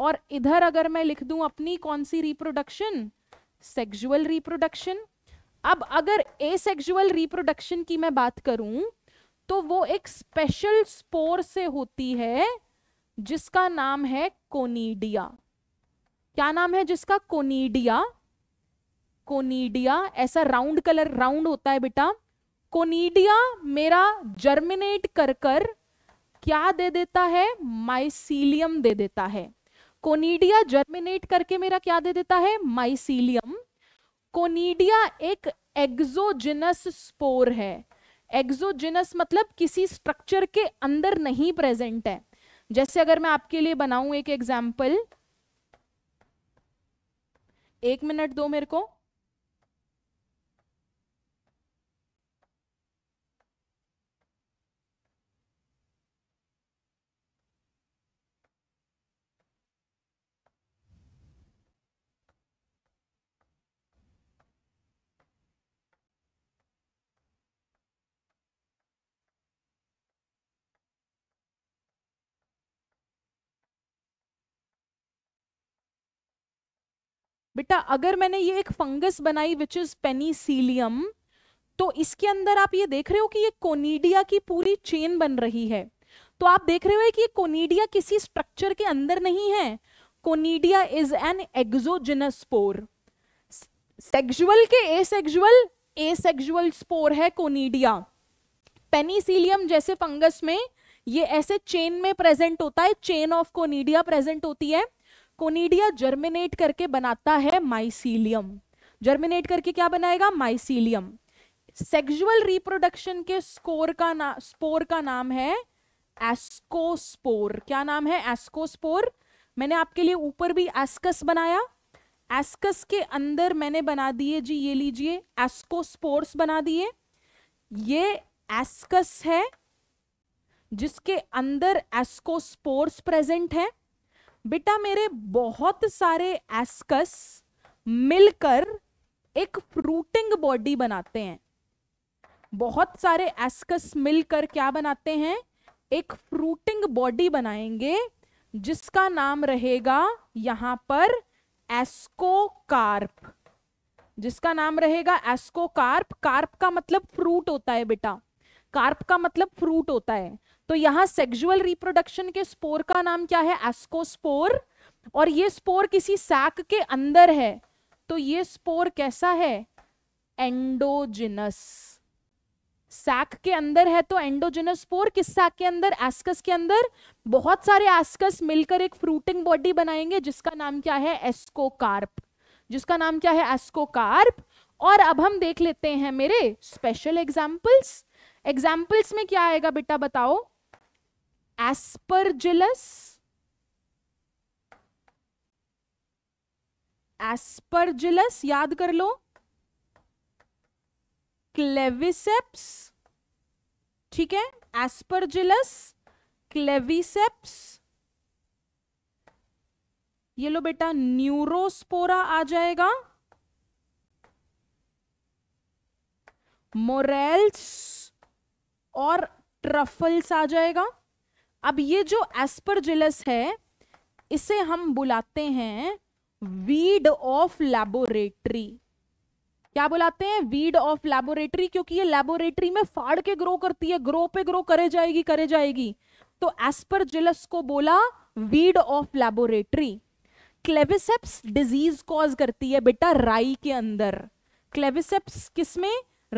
और इधर अगर मैं लिख दूं अपनी कौन सी रिप्रोडक्शन सेक्सुअल रिप्रोडक्शन अब अगर एसेक्सुअल रिप्रोडक्शन की मैं बात करूं तो वो एक स्पेशल स्पोर से होती है जिसका नाम है कोनीडिया क्या नाम है जिसका कोनीडिया कोनीडिया ऐसा राउंड कलर राउंड होता है बेटा कोनीडिया मेरा जर्मिनेट कर कर क्या दे देता है माइसीलियम दे देता है कोनीडिया जर्मिनेट करके मेरा क्या दे देता है माइसीलियम कोनीडिया एक एक्सोजिनस स्पोर है एक्सोजिनस मतलब किसी स्ट्रक्चर के अंदर नहीं प्रेजेंट है जैसे अगर मैं आपके लिए बनाऊं एक एग्जाम्पल एक मिनट दो मेरे को बेटा अगर मैंने ये एक फंगस बनाई विच इज पेनीसीलियम तो इसके अंदर आप ये देख रहे हो कि ये कोनीडिया की पूरी चेन बन रही है तो आप देख रहे हो कि ये कोनीडिया किसी स्ट्रक्चर के अंदर नहीं है conidia is an exogenous spore sexual के एसेक्सुअल एसेक्सुअल स्पोर है कोनीडिया पेनीसीलियम जैसे फंगस में ये ऐसे चेन में प्रेजेंट होता है चेन ऑफ कोनीडिया प्रेजेंट होती है कोनीडिया जर्मिनेट करके बनाता है माइसीलियम जर्मिनेट करके क्या बनाएगा माइसीलियम सेक्सुअल रिप्रोडक्शन के स्कोर का ना स्पोर का नाम है एस्कोस्पोर क्या नाम है एस्कोस्पोर मैंने आपके लिए ऊपर भी एस्कस बनाया एस्कस के अंदर मैंने बना दिए जी ये लीजिए एस्कोस्पोर्स बना दिए ये एस्कस है जिसके अंदर एस्कोस्पोर्स प्रेजेंट है बेटा मेरे बहुत सारे एस्कस मिलकर एक फ्रूटिंग बॉडी बनाते हैं बहुत सारे एस्कस मिलकर क्या बनाते हैं एक फ्रूटिंग बॉडी बनाएंगे जिसका नाम रहेगा यहां पर एस्कोकार्प जिसका नाम रहेगा एस्कोकार्प कार्प का मतलब फ्रूट होता है बेटा कार्प का मतलब फ्रूट होता है तो यहां सेक्सुअल रिप्रोडक्शन के स्पोर का नाम क्या है एस्कोस्पोर और ये स्पोर किसी सैक के अंदर है तो ये स्पोर कैसा है एंडोजिनस सैक के अंदर है तो एंडोजिनस स्पोर किस सैक के अंदर एस्कस के अंदर बहुत सारे एस्कस मिलकर एक फ्रूटिंग बॉडी बनाएंगे जिसका नाम क्या है एस्कोकार्प जिसका नाम क्या है एस्कोकार्प और अब हम देख लेते हैं मेरे स्पेशल एग्जाम्पल्स एग्जाम्पल्स में क्या आएगा बेटा बताओ aspergillus aspergillus याद कर लो क्लेविसेप्स ठीक है एस्परजिलस क्लेविसेप्स ये लो बेटा न्यूरोस्पोरा आ जाएगा मोरेल्स और ट्रफल्स आ जाएगा अब ये जो एस्परजिलस है इसे हम बुलाते हैं वीड ऑफ लैबोरेटरी क्या बुलाते हैं वीड ऑफ लैबोरेटरी क्योंकि ये लैबोरेटरी में फाड़ के ग्रो करती है ग्रो पे ग्रो करे जाएगी करे जाएगी तो एस्परजिलस को बोला weed of laboratory claviceps disease cause करती है बेटा राई के अंदर क्लेविसेप्स किसमें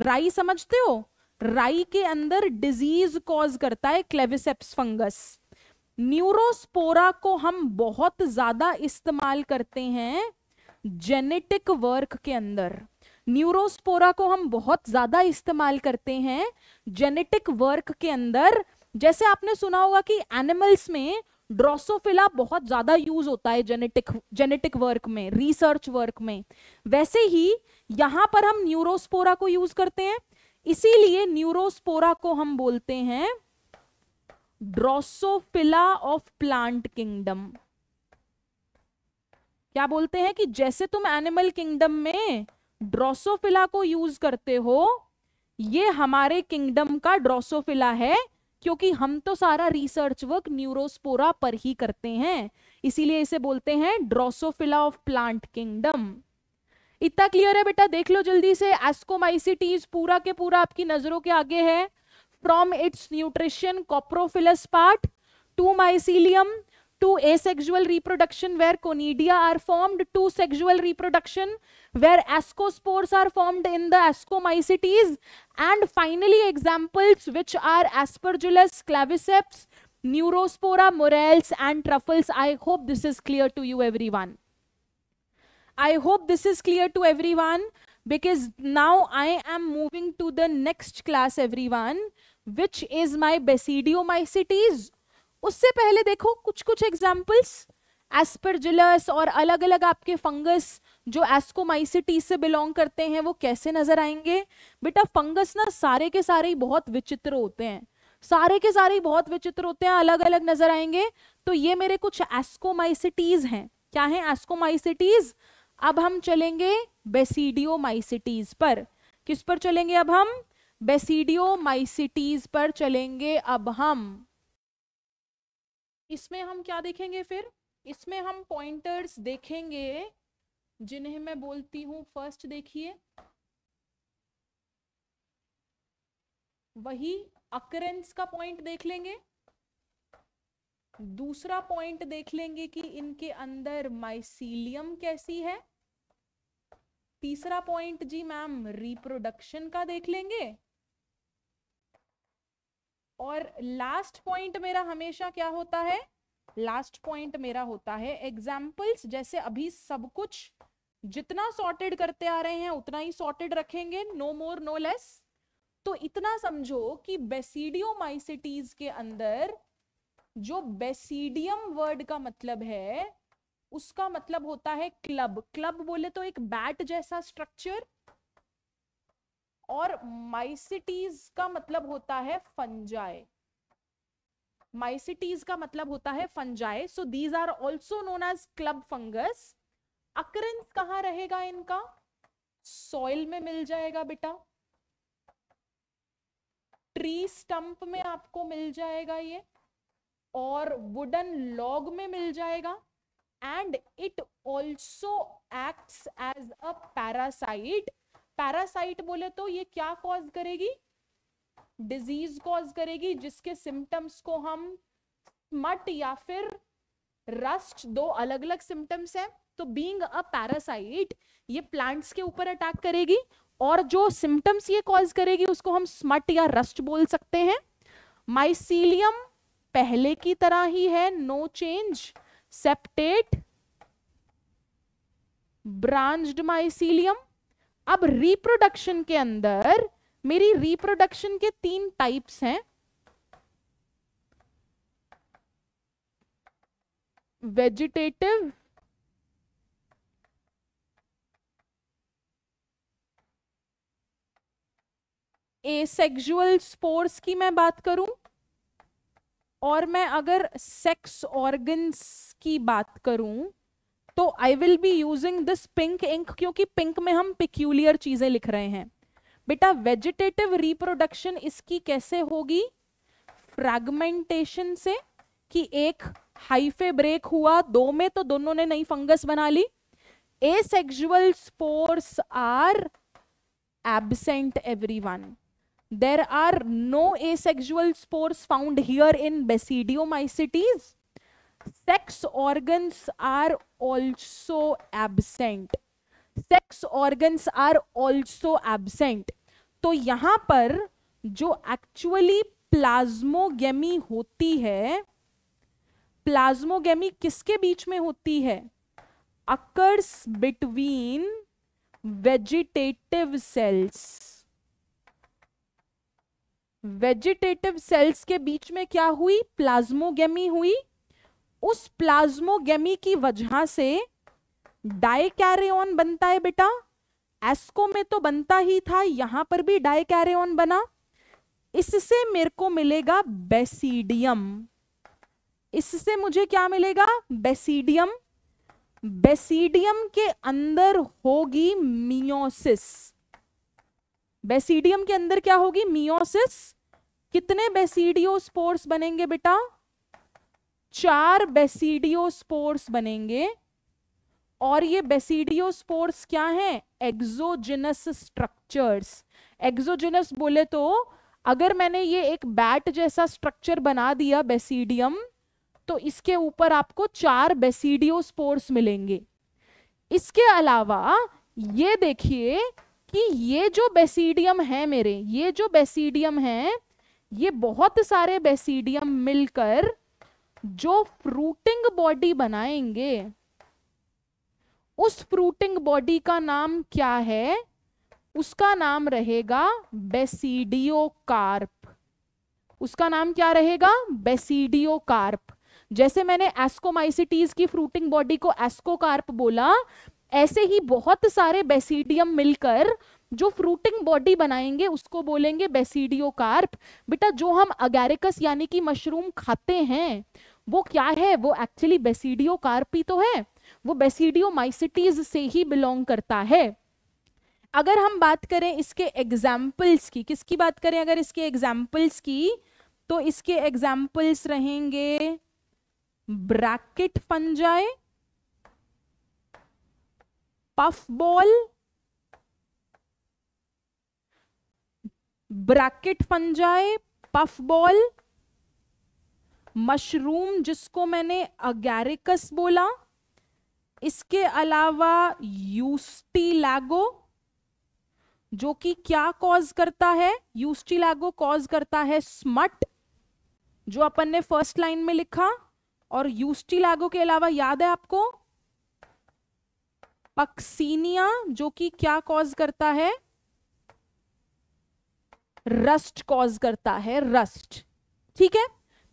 राई समझते हो राई के अंदर डिजीज कॉज करता है क्लेविसेप्स फंगस न्यूरोस्पोरा को हम बहुत ज्यादा इस्तेमाल करते हैं जेनेटिक वर्क के अंदर न्यूरोस्पोरा को हम बहुत ज्यादा इस्तेमाल करते हैं जेनेटिक वर्क के अंदर जैसे आपने सुना होगा कि एनिमल्स में ड्रोसोफिला बहुत ज्यादा यूज होता है जेनेटिक जेनेटिक वर्क में रिसर्च वर्क में वैसे ही यहां पर हम न्यूरोस्पोरा को यूज करते हैं इसीलिए न्यूरोस्पोरा को हम बोलते हैं ड्रोसोफिला ऑफ प्लांट किंगडम क्या बोलते हैं कि जैसे तुम एनिमल किंगडम में ड्रोसोफिला को यूज करते हो ये हमारे किंगडम का ड्रोसोफिला है क्योंकि हम तो सारा रिसर्च वर्क न्यूरोस्पोरा पर ही करते हैं इसीलिए इसे बोलते हैं ड्रोसोफिला ऑफ प्लांट किंगडम इतना क्लियर है बेटा देख लो जल्दी से एस्कोमाइसिटीज पूरा के पूरा आपकी नजरों के आगे है from its nutrition coprophilous part to mycelium to asexual reproduction where conidia are formed to sexual reproduction where ascospores are formed in the ascomycetes and finally examples which are aspergillus claviceps neurospora morels and truffles I hope this is clear to you everyone I hope this is clear to everyone because now I am moving to the next class everyone which is my basidiomycetes. उससे पहले देखो कुछ कुछ examples Aspergillus और अलग अलग आपके fungus जो एस्कोमाइसिटीज से बिलोंग करते हैं वो कैसे नजर आएंगे बेटा फंगस ना सारे के सारे ही बहुत विचित्र होते हैं सारे के सारे ही बहुत विचित्र होते हैं अलग अलग नजर आएंगे तो ये मेरे कुछ एस्कोमाइसिटीज हैं क्या है एस्कोमाइसिटीज अब हम चलेंगे बेसिडियो माइसिटीज पर किस पर चलेंगे अब हम बेसिडियो माइसिटीज पर चलेंगे अब हम इसमें हम क्या देखेंगे फिर इसमें हम पॉइंटर्स देखेंगे जिन्हें मैं बोलती हूं फर्स्ट देखिए वही अकरेंस का पॉइंट देख लेंगे दूसरा पॉइंट देख लेंगे कि इनके अंदर माइसीलियम कैसी है तीसरा पॉइंट जी मैम रिप्रोडक्शन का देख लेंगे और लास्ट पॉइंट मेरा हमेशा क्या होता है लास्ट पॉइंट मेरा होता है एग्जाम्पल्स जैसे अभी सब कुछ जितना सॉर्टेड करते आ रहे हैं उतना ही सॉर्टेड रखेंगे नो मोर नो लेस तो इतना समझो कि बेसिडियो माइसिटीज के अंदर जो बेसिडियम वर्ड का मतलब है उसका मतलब होता है क्लब क्लब बोले तो एक बैट जैसा स्ट्रक्चर और माइसिटीज का मतलब होता है फंजाए माइसिटीज का मतलब होता है fungi so these are also known as club fungus occurrence कहां रहेगा इनका सॉइल में मिल जाएगा बेटा ट्री स्टंप में आपको मिल जाएगा ये और वुडन लॉग में मिल जाएगा and it also acts as a parasite parasite बोले तो ये क्या कॉज करेगी डिजीज कॉज करेगी जिसके सिम्टम्स को हम स्मट या फिर रस्ट दो अलग अलग सिम्टम्स है तो बींग अ पैरासाइट ये प्लांट्स के ऊपर अटैक करेगी और जो सिम्टम्स ये कॉज करेगी उसको हम स्मट या रस्ट बोल सकते हैं माइसीलियम पहले की तरह ही है no change septate branched mycelium अब रिप्रोडक्शन के अंदर मेरी रिप्रोडक्शन के तीन टाइप्स हैं वेजिटेटिव एसेक्सुअल स्पोर्स की मैं बात करूं और मैं अगर सेक्स ऑर्गन्स की बात करूं तो I will be using this pink ink क्योंकि पिंक में हम पिक्यूलियर चीजें लिख रहे हैं बेटा वेजिटेटिव रिप्रोडक्शन इसकी कैसे होगी फ्रैगमेंटेशन से कि एक हाइफे ब्रेक हुआ दो में तो दोनों ने नई फंगस बना ली asexual spores are absent every there are no asexual spores found here in basidiomycetes sex organs are also absent sex organs are also absent to yahan par jo actually plasmogamy hoti hai plasmogamy kiske beech mein hoti hai occurs between vegetative cells vegetative cells के बीच में क्या हुई plasmogamy हुई उस plasmogamy की वजह से डाइकैरियन बनता है बेटा एस्को में तो बनता ही था यहां पर भी डाइकैरियन बना इससे मेरे को मिलेगा बेसिडियम इससे मुझे क्या मिलेगा बेसिडियम बेसिडियम के अंदर होगी मियोसिस बेसिडियम के अंदर क्या होगी मियोसिस कितने बेसिडियो स्पोर्स बनेंगे बेटा चार बेसिडियो स्पोर्स बनेंगे और ये बेसिडियो स्पोर्स क्या हैं एक्सोजेनस स्ट्रक्चर्स एक्सोजेनस बोले तो अगर मैंने ये एक बैट जैसा स्ट्रक्चर बना दिया बेसिडियम तो इसके ऊपर आपको चार बेसिडियो स्पोर्स मिलेंगे इसके अलावा ये देखिए कि ये जो बेसिडियम है मेरे ये जो बेसिडियम है ये बहुत सारे बेसिडियम मिलकर जो फ्रूटिंग बॉडी बनाएंगे उस फ्रूटिंग बॉडी का नाम क्या है उसका नाम रहेगा बेसिडियोकार्प उसका नाम क्या रहेगा बेसिडियोकार्प जैसे मैंने एस्कोमाइसिटीज की फ्रूटिंग बॉडी को एस्कोकार्प बोला ऐसे ही बहुत सारे बेसिडियम मिलकर जो फ्रूटिंग बॉडी बनाएंगे उसको बोलेंगे कार्प बेटा जो हम अगेरिकस यानी कि मशरूम खाते हैं वो क्या है वो एक्चुअली बेसिडियो कार्प ही तो है वो बेसिडियो माइसिटीज से ही बिलोंग करता है अगर हम बात करें इसके एग्जाम्पल्स की किसकी बात करें अगर इसके एग्जाम्पल्स की तो इसके एग्जाम्पल्स रहेंगे bracket fungi puff ball bracket fungi puff ball mushroom जिसको मैंने अगैरिकस बोला इसके अलावा यूस्टी लैगो जो कि क्या कॉज करता है यूस्टी लैगो कॉज करता है स्मट जो अपन ने फर्स्ट लाइन में लिखा और यूस्टी लैगो के अलावा याद है आपको पक्सीनिया जो कि क्या कॉज करता है रस्ट कॉज करता है रस्ट ठीक है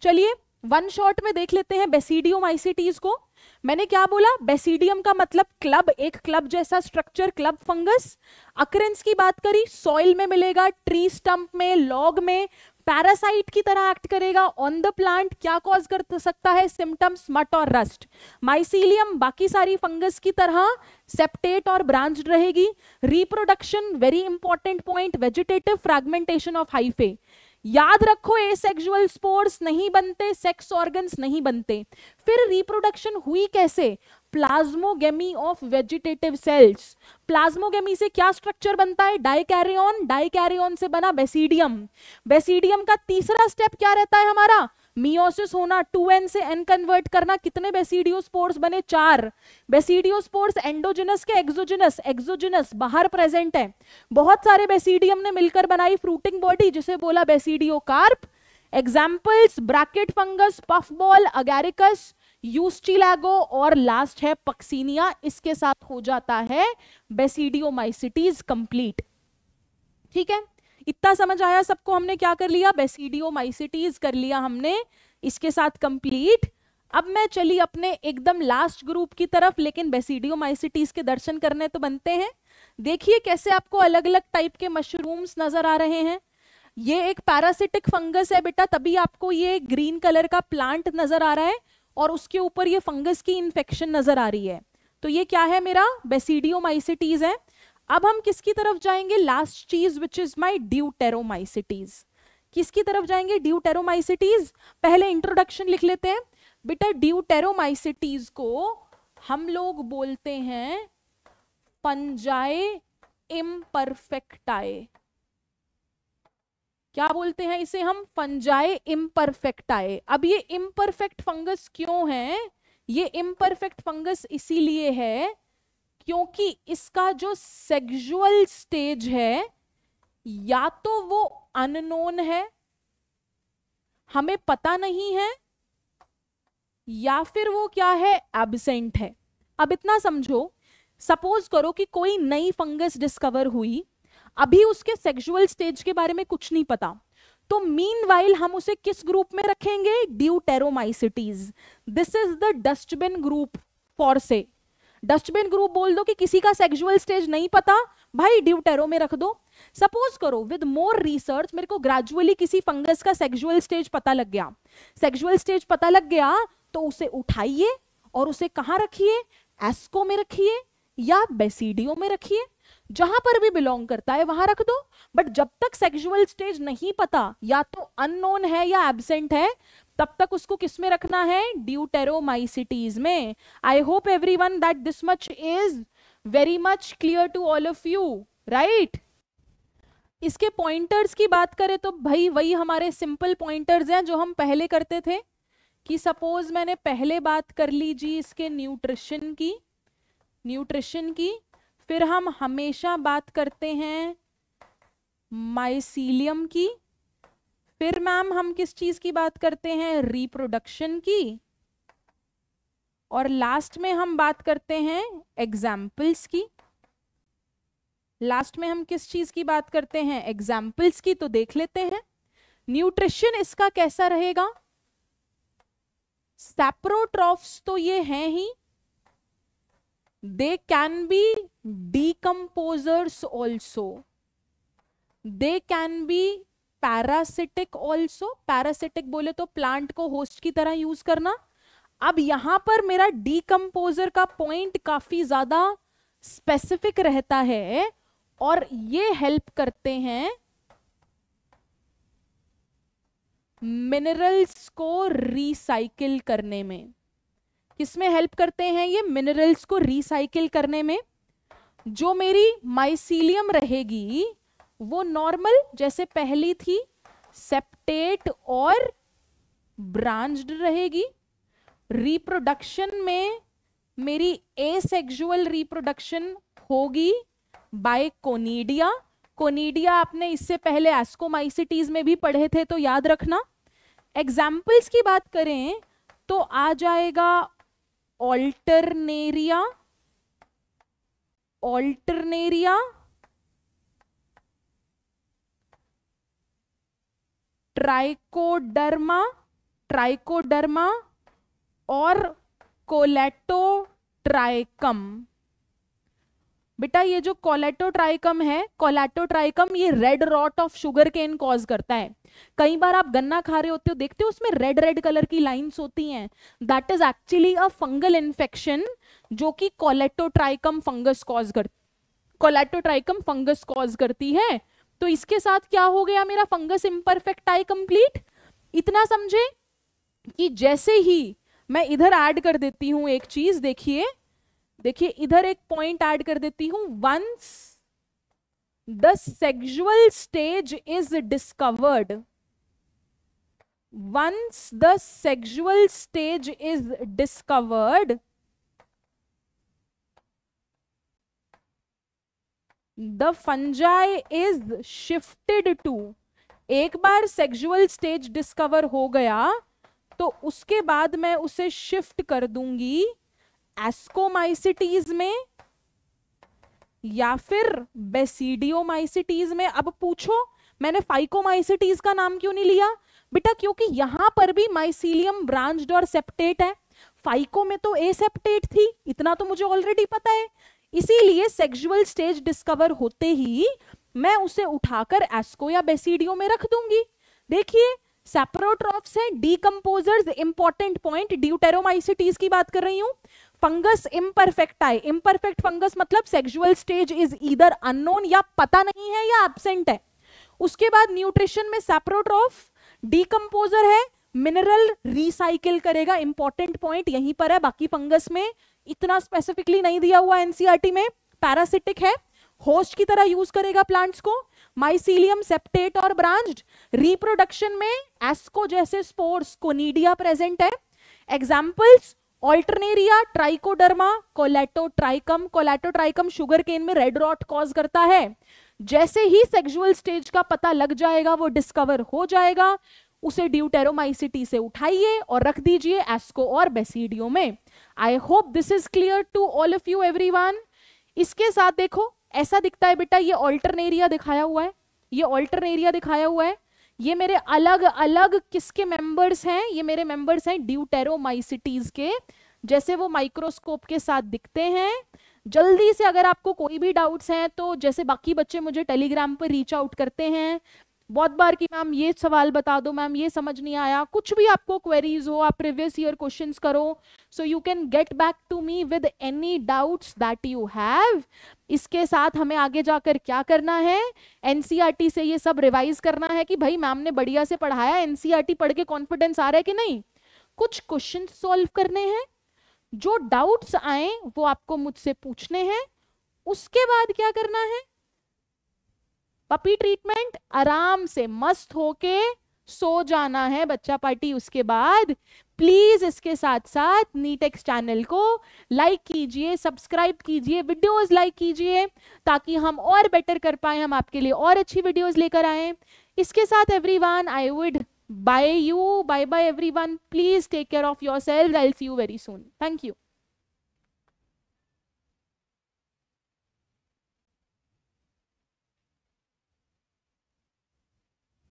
चलिए वन शॉट में देख लेते हैं बेसिडियम आईसीटीज को मैंने क्या बोला बेसिडियम का मतलब क्लब एक क्लब जैसा स्ट्रक्चर क्लब फंगस अक्रेंस की बात करी सॉइल में मिलेगा ट्री स्टंप में लॉग में पैरासाइट की तरह एक्ट करेगा ऑन द प्लांट क्या कॉज कर सकता है सिम्टम्स मट और रस्ट माइसीलियम बाकी सारी फंगस की तरह सेप्टेट और ब्रांच रहेगी reproduction very important point vegetative fragmentation of hyphae याद रखो ए सेक्सुअल स्पोर्स नहीं बनते सेक्स ऑर्गन्स नहीं बनते फिर रिप्रोडक्शन हुई कैसे plasmogamy of vegetative cells plasmogamy से क्या स्ट्रक्चर बनता है डाइकैरियन डाइकैरियन से बना बेसिडियम बेसिडियम का तीसरा स्टेप क्या रहता है हमारा मियोसिस होना टू एन से एन कन्वर्ट करना कितने बेसिडियोस्पोर्स बने चार बेसिडियोस्पोर्स एंडोजिनस के एक्सोजिनस एक्सोजिनस बाहर प्रेजेंट है बहुत सारे बेसिडियम ने मिलकर बनाई फ्रूटिंग बॉडी जिसे बोला basidiocarp examples bracket fungus puffball agaricus ustilago और लास्ट है पक्सीनिया इसके साथ हो जाता है बेसिडियोमाइसिटीज कंप्लीट ठीक है इतना समझ आया सबको हमने क्या कर लिया बेसिडियो माइसिटीज कर लिया हमने इसके साथ कंप्लीट अब मैं चली अपने एकदम लास्ट ग्रुप की तरफ लेकिन बेसिडियो माइसिटीज के दर्शन करने तो बनते हैं देखिए कैसे आपको अलग अलग टाइप के मशरूम्स नजर आ रहे हैं ये एक पैरासिटिक फंगस है बेटा तभी आपको ये ग्रीन कलर का प्लांट नजर आ रहा है और उसके ऊपर ये फंगस की इन्फेक्शन नजर आ रही है तो ये क्या है मेरा बेसिडियो माइसिटीज है अब हम किसकी तरफ जाएंगे लास्ट चीज विच इज माई टेरोमाइसिटीज किसकी तरफ जाएंगे टेरोमाइसिटीज पहले इंट्रोडक्शन लिख लेते हैं बेटा टेरोमाइसिटीज को हम लोग बोलते हैं पंजाए इम्परफेक्टाए क्या बोलते हैं इसे हम फंजाए इम्परफेक्टाए अब ये इम्परफेक्ट फंगस क्यों है ये इम्परफेक्ट फंगस इसीलिए है क्योंकि इसका जो सेक्सुअल स्टेज है या तो वो अननोन है हमें पता नहीं है या फिर वो क्या है एबसेंट है अब इतना समझो सपोज करो कि कोई नई फंगस डिस्कवर हुई अभी उसके सेक्सुअल स्टेज के बारे में कुछ नहीं पता तो मीन हम उसे किस ग्रुप में रखेंगे deuteromycetes this is the dustbin group for से डस्टबिन ग्रुप बोल दो कि किसी का सेक्सुअल स्टेज नहीं पता भाई ड्यूटेरो में रख दो सपोज करो विद मोर रिसर्च मेरे को ग्रेजुअली किसी फंगस का सेक्सुअल स्टेज पता लग गया सेक्सुअल स्टेज पता लग गया तो उसे उठाइए और उसे कहाँ रखिए एस्को में रखिए या बेसिडियो में रखिए जहां पर भी बिलोंग करता है वहां रख दो बट जब तक सेक्सुअल स्टेज नहीं पता या तो अननोन है या एबसेंट है तब तक उसको किस में रखना है ड्यूटेरोमाइसिटीज में I hope everyone that this much is very much clear to all of you right इसके पॉइंटर्स की बात करें तो भाई वही हमारे सिंपल पॉइंटर्स हैं जो हम पहले करते थे कि सपोज मैंने पहले बात कर ली जी इसके न्यूट्रिशन की न्यूट्रिशन की फिर हम हमेशा बात करते हैं माइसीलियम की फिर मैम हम किस चीज की बात करते हैं रिप्रोडक्शन की और लास्ट में हम बात करते हैं एग्जाम्पल्स की लास्ट में हम किस चीज की बात करते हैं एग्जाम्पल्स की तो देख लेते हैं न्यूट्रिशन इसका कैसा रहेगा सैप्रोट्रॉफ्स तो ये हैं ही they can be decomposers also they can be parasitic also parasitic बोले तो प्लांट को होस्ट की तरह यूज करना अब यहां पर मेरा डीकम्पोजर का पॉइंट काफी ज्यादा स्पेसिफिक रहता है और ये हेल्प करते हैं मिनरल्स को रिसाइकिल करने में किसमें हेल्प करते हैं ये मिनरल्स को रिसाइकिल करने में जो मेरी माइसीलियम रहेगी वो नॉर्मल जैसे पहली थी सेप्टेट और ब्रांच्ड रहेगी रिप्रोडक्शन में मेरी एसेक्सुअल रिप्रोडक्शन होगी बाय कोनीडिया कोनीडिया आपने इससे पहले एस्कोमाइसिटीज में भी पढ़े थे तो याद रखना एग्जाम्पल्स की बात करें तो आ जाएगा ऑल्टरनेरिया ऑल्टरनेरिया ट्राइकोडर्मा ट्राइकोडर्मा और कोलेटोट्राइकम बेटा ये जो कोलेटोट्राइकम है कोलेटोट्राइकम ये red rot of sugarcane cause करता है कई बार आप गन्ना खा रहे होते हो देखते हो उसमें रेड रेड कलर की लाइंस होती हैं that is actually a fungal infection जो कि कोलेटोट्राइकम फंगस कॉज कर कोलेटोट्राइकम फंगस कॉज करती है तो इसके साथ क्या हो गया मेरा फंगस इम्परफेक्ट आई कंप्लीट इतना समझे कि जैसे ही मैं इधर ऐड कर देती हूँ एक चीज देखिए देखिए इधर एक पॉइंट ऐड कर देती हूँ once the sexual stage is discovered once the sexual stage is discovered the fungi is shifted to एक बार सेक्सुअल स्टेज डिस्कवर हो गया तो उसके बाद मैं उसे शिफ्ट कर दूंगी एस्कोमाइसिटीज में या फिर बेसिडियोमाइसिटीज में अब पूछो मैंने फाइकोमाइसिटीज का नाम क्यों नहीं लिया बेटा क्योंकि यहां पर भी माइसिलियम ब्रांच्ड और सेप्टेट है फाइको में तो ए सेप्टेट थी इतना तो मुझे ऑलरेडी पता है इसीलिए सेक्सुअल स्टेज डिस्कवर होते ही मैं उसे उठाकर एस्को या बेसिडियो में रख दूंगी देखिए सेप्रोट्रॉप्स हैं डीकम्पोजर्स इंपॉर्टेंट पॉइंट ड्यूटेरोमाइसिटीज की बात कर रही हूँ फंगस इम्परफेक्ट आए इम्परफेक्ट फंगस मतलब सेक्सुअल स्टेज इज इधर अननोन या पता नहीं है या एबसेंट है उसके बाद न्यूट्रिशन में सेप्रोट्रॉफ डीकम्पोजर है मिनरल रिसाइकिल करेगा इंपॉर्टेंट पॉइंट यहीं पर है बाकी फंगस में इतना स्पेसिफिकली नहीं दिया हुआ एनसीआरटी e में पैरासिटिक है होस्ट की तरह यूज करेगा प्लांट्स को माइसीलियम सेप्टेट और ब्रांच रिप्रोडक्शन में एस्को जैसे स्पोर्स कोनीडिया प्रेजेंट है examples alternaria trichoderma colletotrichum colletotrichum sugarcane में रेड रॉट कॉज करता है जैसे ही सेक्सुअल स्टेज का पता लग जाएगा वो डिस्कवर हो जाएगा उसे ड्यूटेरोमाइसिटी से उठाइए और रख दीजिए एस्को और बेसिडियो में I hope this is clear to all of you every इसके साथ देखो ऐसा दिखता है बेटा ये ऑल्टरनेरिया दिखाया हुआ है ये ऑल्टरनेरिया दिखाया हुआ है ये मेरे अलग अलग किसके मेंबर्स हैं ये मेरे मेंबर्स हैं ड्यूटेरोमाइसिटीज के जैसे वो माइक्रोस्कोप के साथ दिखते हैं जल्दी से अगर आपको कोई भी डाउट्स हैं तो जैसे बाकी बच्चे मुझे टेलीग्राम पर रीच आउट करते हैं बहुत बार की मैम ये सवाल बता दो मैम ये समझ नहीं आया कुछ भी आपको क्वेरीज हो आप प्रीवियस ईयर क्वेश्चन करो so you can get back to me with any doubts that you have इसके साथ हमें आगे जाकर क्या करना है एनसीईआरटी e से ये सब रिवाइज करना है कि भाई मैम ने बढ़िया से पढ़ाया एनसीईआरटी e पढ़ के कॉन्फिडेंस आ रहा है कि नहीं कुछ क्वेश्चन सॉल्व करने हैं जो डाउट्स आए वो आपको मुझसे पूछने हैं उसके बाद क्या करना है पपी ट्रीटमेंट आराम से मस्त होके सो जाना है बच्चा पार्टी उसके बाद प्लीज इसके साथ साथ नीटेक्स चैनल को लाइक कीजिए सब्सक्राइब कीजिए वीडियोस लाइक कीजिए ताकि हम और बेटर कर पाए हम आपके लिए और अच्छी वीडियोस लेकर आए इसके साथ everyone I would bye you bye bye everyone please take care of your self I see you very soon thank you